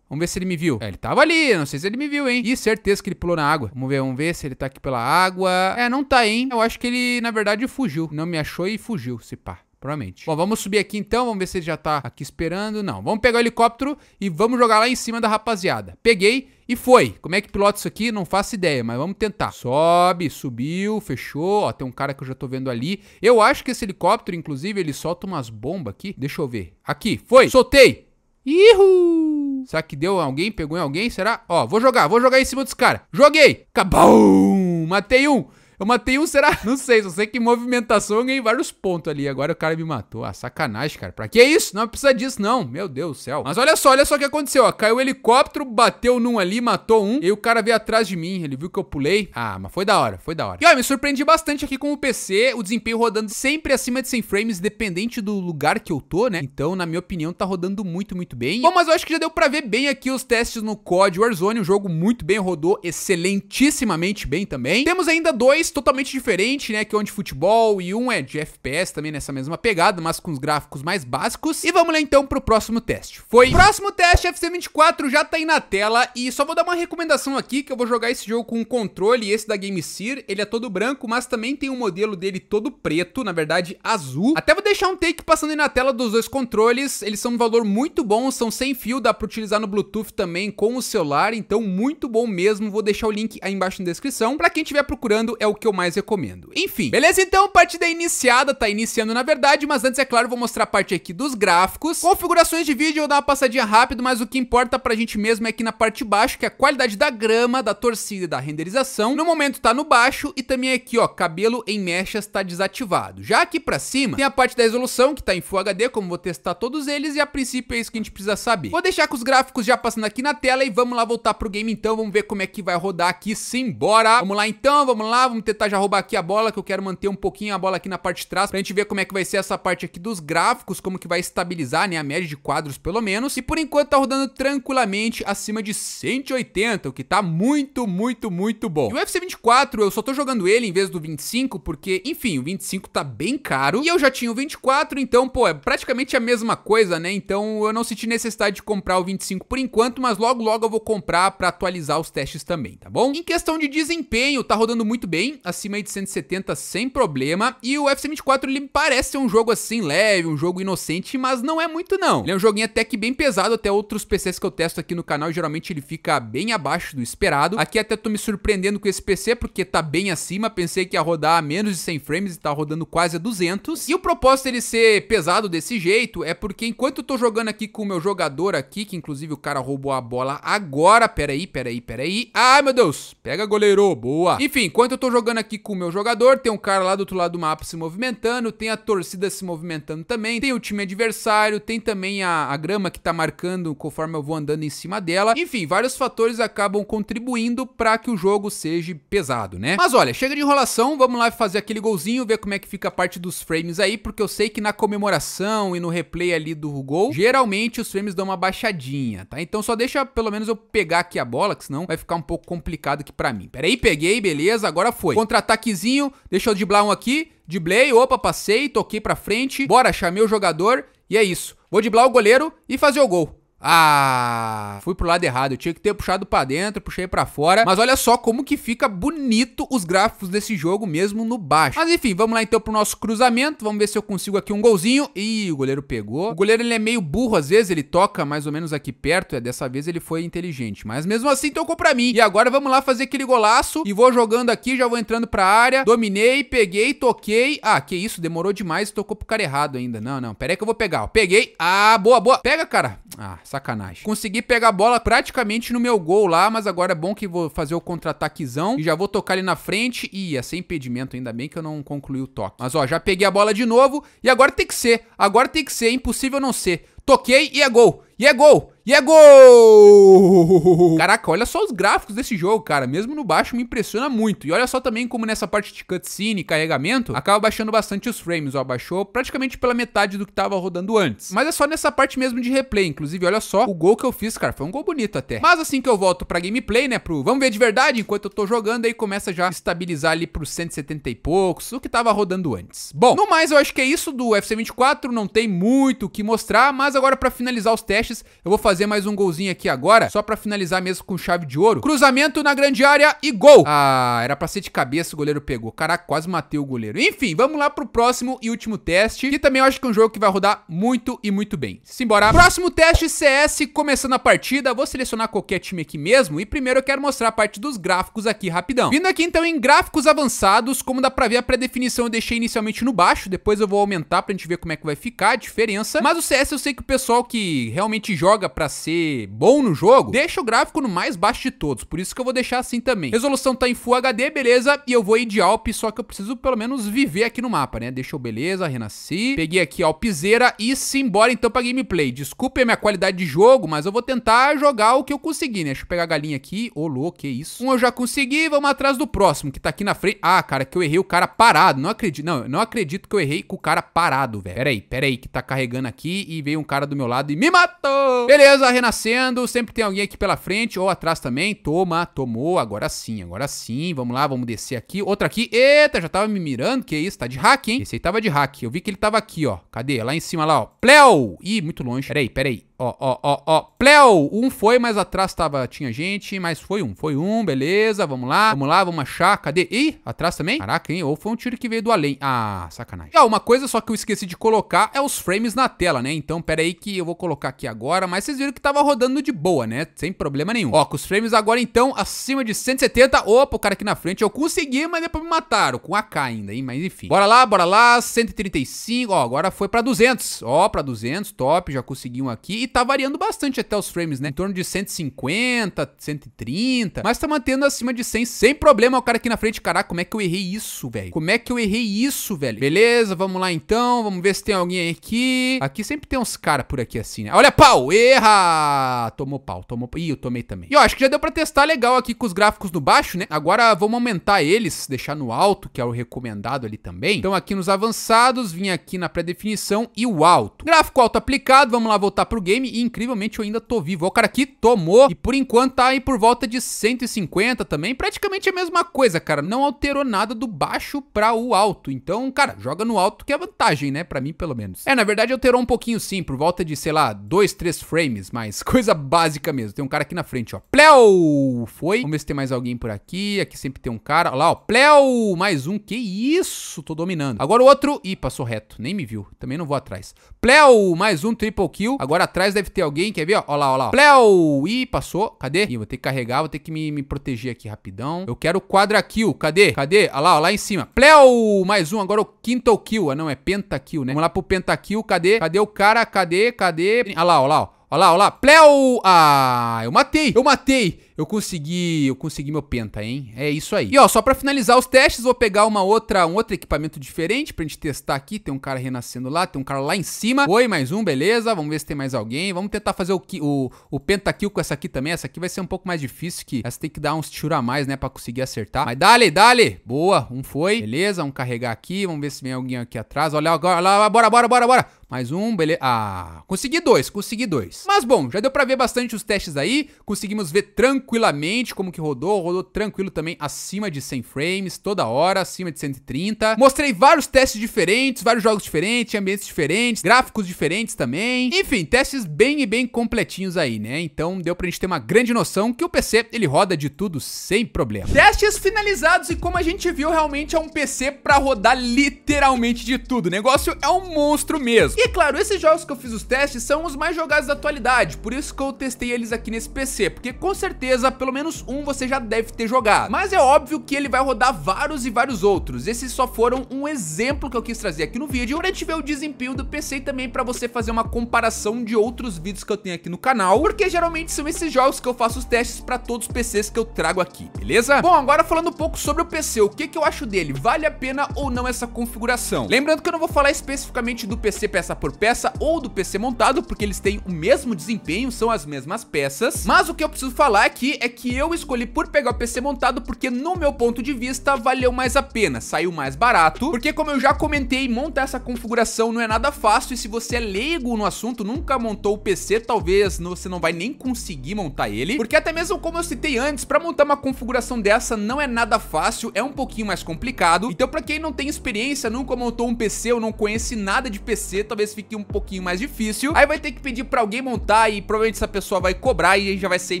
Vamos ver se ele me viu. É, ele tava ali. Não sei se ele me viu, hein? Ih, certeza que ele pulou na água. Vamos ver, vamos ver se ele tá aqui pela água. É, não tá, hein? Eu acho que ele, na verdade, fugiu. Não me achou e fugiu, se pá. Provavelmente. Bom, vamos subir aqui então. Vamos ver se ele já tá aqui esperando. Não. Vamos pegar o helicóptero e vamos jogar lá em cima da rapaziada. Peguei e foi. Como é que pilota isso aqui? Não faço ideia, mas vamos tentar. Sobe, subiu, fechou. Ó, tem um cara que eu já tô vendo ali. Eu acho que esse helicóptero, inclusive, ele solta umas bombas aqui. Deixa eu ver. Aqui, foi. Soltei. Ihu! Será que deu alguém? Pegou em alguém? Será? Ó, vou jogar, vou jogar em cima dos caras. Joguei! Acabou! Matei um! Eu matei um, será? Não sei, só sei que movimentação eu ganhei vários pontos ali. Agora o cara me matou. Ah, sacanagem, cara. Pra que isso? Não precisa disso, não. Meu Deus do céu. Mas olha só, olha só o que aconteceu, ó. Caiu o um helicóptero, bateu num ali, matou um. E o cara veio atrás de mim. Ele viu que eu pulei. Ah, mas foi da hora, foi da hora. E ó, me surpreendi bastante aqui com o PC. O desempenho rodando sempre acima de 100 frames, dependente do lugar que eu tô, né? Então, na minha opinião, tá rodando muito, muito bem. Bom, mas eu acho que já deu pra ver bem aqui os testes no COD Warzone. O jogo muito bem rodou, excelentissimamente bem também. Temos ainda dois totalmente diferente, né? Que é um de futebol e um é de FPS também nessa mesma pegada, mas com os gráficos mais básicos. E vamos lá então pro próximo teste. Foi. Próximo teste FC24 já tá aí na tela e só vou dar uma recomendação aqui que eu vou jogar esse jogo com um controle, esse da GameSir, ele é todo branco, mas também tem um modelo dele todo preto, na verdade azul. Até vou deixar um take passando aí na tela dos dois controles, eles são um valor muito bom, são sem fio, dá pra utilizar no Bluetooth também com o celular, então muito bom mesmo, vou deixar o link aí embaixo na descrição. Pra quem estiver procurando, é o o que eu mais recomendo. Enfim, beleza? Então, partida iniciada, tá iniciando na verdade, mas antes, é claro, vou mostrar a parte aqui dos gráficos. Configurações de vídeo, eu vou dar uma passadinha rápido, mas o que importa pra gente mesmo é aqui na parte de baixo, que é a qualidade da grama, da torcida e da renderização. No momento tá no baixo e também aqui, ó, cabelo em mechas tá desativado. Já aqui pra cima, tem a parte da resolução, que tá em Full HD, como vou testar todos eles, e a princípio é isso que a gente precisa saber. Vou deixar com os gráficos já passando aqui na tela e vamos lá voltar pro game então, vamos ver como é que vai rodar aqui, simbora! Vamos lá então, vamos lá, vamos Vamos tentar já roubar aqui a bola, que eu quero manter um pouquinho a bola aqui na parte de trás, pra gente ver como é que vai ser essa parte aqui dos gráficos, como que vai estabilizar, né, a média de quadros pelo menos. E por enquanto tá rodando tranquilamente acima de 180, o que tá muito, muito, muito bom. E o UFC 24, eu só tô jogando ele em vez do 25, porque, enfim, o 25 tá bem caro, e eu já tinha o 24, então, pô, é praticamente a mesma coisa, né, então eu não senti necessidade de comprar o 25 por enquanto, mas logo, logo eu vou comprar pra atualizar os testes também, tá bom? Em questão de desempenho, tá rodando muito bem, acima aí de 170 sem problema. E o UFC 24 ele parece ser um jogo assim leve, um jogo inocente, mas não é muito não. Ele é um joguinho até que bem pesado, até outros PCs que eu testo aqui no canal, geralmente ele fica bem abaixo do esperado. Aqui até tô me surpreendendo com esse PC, porque tá bem acima, pensei que ia rodar a menos de 100 frames e tá rodando quase a 200. E o propósito dele ser pesado desse jeito é porque enquanto eu tô jogando aqui com o meu jogador aqui, que inclusive o cara roubou a bola agora, peraí, peraí, peraí. Ai meu Deus, pega goleiro, boa. Enfim, enquanto eu tô jogando jogando aqui com o meu jogador, tem um cara lá do outro lado do mapa se movimentando, tem a torcida se movimentando também, tem o time adversário, tem também a, a grama que tá marcando conforme eu vou andando em cima dela. Enfim, vários fatores acabam contribuindo para que o jogo seja pesado, né? Mas olha, chega de enrolação, vamos lá fazer aquele golzinho, ver como é que fica a parte dos frames aí, porque eu sei que na comemoração e no replay ali do gol, geralmente os frames dão uma baixadinha, tá? Então só deixa pelo menos eu pegar aqui a bola, que senão vai ficar um pouco complicado aqui pra mim. Peraí, peguei, beleza, agora foi foi. Contra-ataquezinho, deixa eu driblar um aqui, driblei, opa, passei, toquei pra frente, bora, chamei o jogador e é isso. Vou driblar o goleiro e fazer o gol. Ah, fui pro lado errado. Eu tinha que ter puxado para dentro, puxei para fora. Mas olha só como que fica bonito os gráficos desse jogo mesmo no baixo. Mas enfim, vamos lá então pro nosso cruzamento. Vamos ver se eu consigo aqui um golzinho. Ih, o goleiro pegou. O goleiro ele é meio burro às vezes, ele toca mais ou menos aqui perto. É, dessa vez ele foi inteligente. Mas mesmo assim tocou para mim. E agora vamos lá fazer aquele golaço. E vou jogando aqui, já vou entrando pra área. Dominei, peguei, toquei. Ah, que isso, demorou demais e tocou pro cara errado ainda. Não, não, pera aí que eu vou pegar. Ó. Peguei. Ah, boa, boa. Pega, cara. Ah, Sacanagem. Consegui pegar a bola praticamente no meu gol lá, mas agora é bom que vou fazer o contra-ataquezão e já vou tocar ali na frente. Ih, é sem impedimento, ainda bem que eu não concluí o toque. Mas ó, já peguei a bola de novo e agora tem que ser. Agora tem que ser, é impossível não ser. Toquei e é gol. E é gol. E é gol! Caraca, olha só os gráficos desse jogo, cara. Mesmo no baixo me impressiona muito. E olha só também como nessa parte de cutscene e carregamento, acaba baixando bastante os frames, ó. Baixou praticamente pela metade do que tava rodando antes. Mas é só nessa parte mesmo de replay. Inclusive, olha só o gol que eu fiz, cara. Foi um gol bonito até. Mas assim que eu volto pra gameplay, né, pro vamos ver de verdade, enquanto eu tô jogando, aí começa já a estabilizar ali pros 170 e poucos, o que tava rodando antes. Bom, no mais, eu acho que é isso do FC 24. Não tem muito o que mostrar, mas agora pra finalizar os testes, eu vou fazer fazer mais um golzinho aqui agora, só pra finalizar mesmo com chave de ouro. Cruzamento na grande área e gol! Ah, era pra ser de cabeça, o goleiro pegou. Caraca, quase matei o goleiro. Enfim, vamos lá pro próximo e último teste, que também eu acho que é um jogo que vai rodar muito e muito bem. Simbora! Próximo teste CS, começando a partida. Vou selecionar qualquer time aqui mesmo e primeiro eu quero mostrar a parte dos gráficos aqui rapidão. Vindo aqui então em gráficos avançados, como dá pra ver a pré-definição eu deixei inicialmente no baixo, depois eu vou aumentar pra gente ver como é que vai ficar a diferença. Mas o CS eu sei que o pessoal que realmente joga pra para ser bom no jogo, deixa o gráfico no mais baixo de todos, por isso que eu vou deixar assim também. Resolução tá em Full HD, beleza, e eu vou ir de Alp, só que eu preciso pelo menos viver aqui no mapa, né? Deixou beleza, renasci, peguei aqui Alpizeira e simbora então pra gameplay. Desculpe a minha qualidade de jogo, mas eu vou tentar jogar o que eu consegui, né? Deixa eu pegar a galinha aqui, ô louco, que isso. Um eu já consegui, vamos atrás do próximo, que tá aqui na frente. Ah, cara, que eu errei o cara parado, não acredito, não, não acredito que eu errei com o cara parado, velho. Pera aí, pera aí, que tá carregando aqui e veio um cara do meu lado e me matou. Beleza. Beleza, renascendo, sempre tem alguém aqui pela frente ou atrás também. Toma, tomou, agora sim, agora sim. Vamos lá, vamos descer aqui. Outra aqui. Eita, já tava me mirando, que isso? Tá de hack, hein? Esse aí tava de hack. Eu vi que ele tava aqui, ó. Cadê? Lá em cima, lá, ó. Pleu! Ih, muito longe. Peraí, peraí ó, ó, ó, ó. Pleo! Um foi, mas atrás tava, tinha gente, mas foi um. Foi um, beleza, vamos lá. Vamos lá, vamos achar. Cadê? Ih, atrás também? Caraca, hein? Ou foi um tiro que veio do além. Ah, sacanagem. Ah, uma coisa só que eu esqueci de colocar é os frames na tela, né? Então, pera aí que eu vou colocar aqui agora. Mas vocês viram que tava rodando de boa, né? Sem problema nenhum. Ó, com os frames agora, então, acima de 170. Opa, o cara aqui na frente. Eu consegui, mas depois é me mataram. Com AK ainda, hein? Mas enfim. Bora lá, bora lá. 135. Ó, agora foi pra 200. Ó, pra 200. Top, já consegui um aqui. E tá variando bastante até os frames, né? Em torno de 150, 130, mas tá mantendo acima de 100 sem problema. O cara aqui na frente, caraca, como é que eu errei isso, velho? Como é que eu errei isso, velho? Beleza, vamos lá então, vamos ver se tem alguém aqui. Aqui sempre tem uns caras por aqui assim, né? Olha, pau! Erra! Tomou pau, tomou Ih, eu tomei também. E ó, acho que já deu pra testar legal aqui com os gráficos no baixo, né? Agora vamos aumentar eles, deixar no alto, que é o recomendado ali também. Então aqui nos avançados, vim aqui na pré-definição e o alto. Gráfico alto aplicado, vamos lá voltar pro game e incrivelmente eu ainda tô vivo. Ó, é o cara aqui tomou e por enquanto tá aí por volta de 150 também. Praticamente a mesma coisa, cara. Não alterou nada do baixo pra o alto. Então, cara, joga no alto que é vantagem, né? Pra mim, pelo menos. É, na verdade alterou um pouquinho sim, por volta de, sei lá, 2, 3 frames, mas coisa básica mesmo. Tem um cara aqui na frente, ó. Pleu! Foi. Vamos ver se tem mais alguém por aqui. Aqui sempre tem um cara. Ó lá, ó. Pleu! Mais um. Que isso? Tô dominando. Agora o outro. Ih, passou reto. Nem me viu. Também não vou atrás. Pleu! Mais um triple kill. Agora atrás deve ter alguém, quer ver, ó? Ó lá, ó lá. Pleu! Ih, passou. Cadê? Ih, vou ter que carregar, vou ter que me, me proteger aqui rapidão. Eu quero quadra kill, cadê? Cadê? Ó lá, ó lá em cima. Pleu! Mais um, agora o quinto kill. Ah, não, é penta kill, né? Vamos lá pro penta kill, cadê? Cadê o cara? Cadê? Cadê? Ó lá, ó lá, ó. Olha lá, olha lá. Pleu! Ah, eu matei, eu matei. Eu consegui, eu consegui meu penta, hein? É isso aí. E ó, só pra finalizar os testes, vou pegar uma outra, um outro equipamento diferente pra gente testar aqui. Tem um cara renascendo lá, tem um cara lá em cima. Oi, mais um, beleza. Vamos ver se tem mais alguém. Vamos tentar fazer o, o, o penta kill com essa aqui também. Essa aqui vai ser um pouco mais difícil, que essa tem que dar uns tiros a mais, né, pra conseguir acertar. Mas dale, dale. Boa, um foi. Beleza, vamos carregar aqui. Vamos ver se vem alguém aqui atrás. Olha agora, lá, bora, bora, bora, bora. Mais um, beleza. Ah, consegui dois, consegui dois. Mas bom, já deu pra ver bastante os testes aí. Conseguimos ver tranquilamente como que rodou. Rodou tranquilo também acima de 100 frames, toda hora, acima de 130. Mostrei vários testes diferentes, vários jogos diferentes, ambientes diferentes, gráficos diferentes também. Enfim, testes bem e bem completinhos aí, né? Então deu pra gente ter uma grande noção que o PC, ele roda de tudo sem problema. Testes finalizados e como a gente viu, realmente é um PC pra rodar literalmente de tudo. O negócio é um monstro mesmo. E é claro, esses jogos que eu fiz os testes são os mais jogados da atualidade, por isso que eu testei eles aqui nesse PC, porque com certeza pelo menos um você já deve ter jogado. Mas é óbvio que ele vai rodar vários e vários outros, esses só foram um exemplo que eu quis trazer aqui no vídeo, pra gente ver o desempenho do PC e também pra você fazer uma comparação de outros vídeos que eu tenho aqui no canal, porque geralmente são esses jogos que eu faço os testes pra todos os PCs que eu trago aqui, beleza? Bom, agora falando um pouco sobre o PC, o que que eu acho dele, vale a pena ou não essa configuração? Lembrando que eu não vou falar especificamente do PC peça peça por peça ou do PC montado, porque eles têm o mesmo desempenho, são as mesmas peças. Mas o que eu preciso falar aqui é que eu escolhi por pegar o PC montado, porque no meu ponto de vista valeu mais a pena, saiu mais barato, porque como eu já comentei, montar essa configuração não é nada fácil, e se você é leigo no assunto, nunca montou o PC, talvez você não vai nem conseguir montar ele, porque até mesmo como eu citei antes, para montar uma configuração dessa não é nada fácil, é um pouquinho mais complicado, então para quem não tem experiência, nunca montou um PC ou não conhece nada de PC, talvez fique um pouquinho mais difícil. Aí vai ter que pedir pra alguém montar e provavelmente essa pessoa vai cobrar e aí já vai ser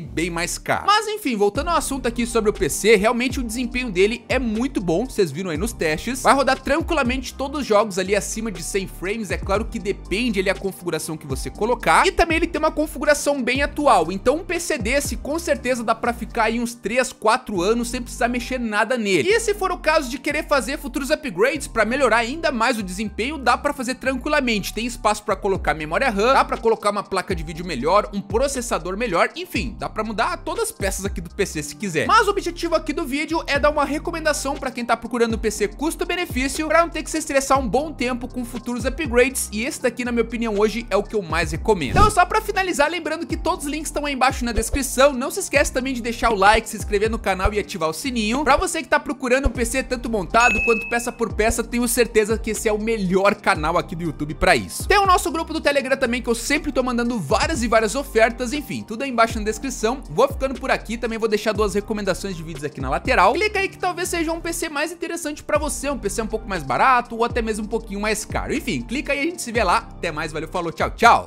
bem mais caro. Mas enfim, voltando ao assunto aqui sobre o PC, realmente o desempenho dele é muito bom, vocês viram aí nos testes. Vai rodar tranquilamente todos os jogos ali acima de 100 frames, é claro que depende ali a configuração que você colocar. E também ele tem uma configuração bem atual, então um PC desse com certeza dá pra ficar aí uns 3, 4 anos sem precisar mexer nada nele. E se for o caso de querer fazer futuros upgrades pra melhorar ainda mais o desempenho, dá pra fazer tranquilamente tem espaço para colocar memória RAM, dá para colocar uma placa de vídeo melhor, um processador melhor, enfim, dá para mudar todas as peças aqui do PC se quiser. Mas o objetivo aqui do vídeo é dar uma recomendação para quem tá procurando um PC custo-benefício, para não ter que se estressar um bom tempo com futuros upgrades, e esse daqui, na minha opinião, hoje é o que eu mais recomendo. Então, só para finalizar, lembrando que todos os links estão aí embaixo na descrição, não se esquece também de deixar o like, se inscrever no canal e ativar o sininho. Para você que tá procurando um PC tanto montado quanto peça por peça, tenho certeza que esse é o melhor canal aqui do YouTube para isso. Tem o nosso grupo do Telegram também, que eu sempre tô mandando várias e várias ofertas, enfim, tudo aí embaixo na descrição. Vou ficando por aqui, também vou deixar duas recomendações de vídeos aqui na lateral. Clica aí que talvez seja um PC mais interessante pra você, um PC um pouco mais barato ou até mesmo um pouquinho mais caro. Enfim, clica aí, a gente se vê lá. Até mais, valeu, falou, tchau, tchau!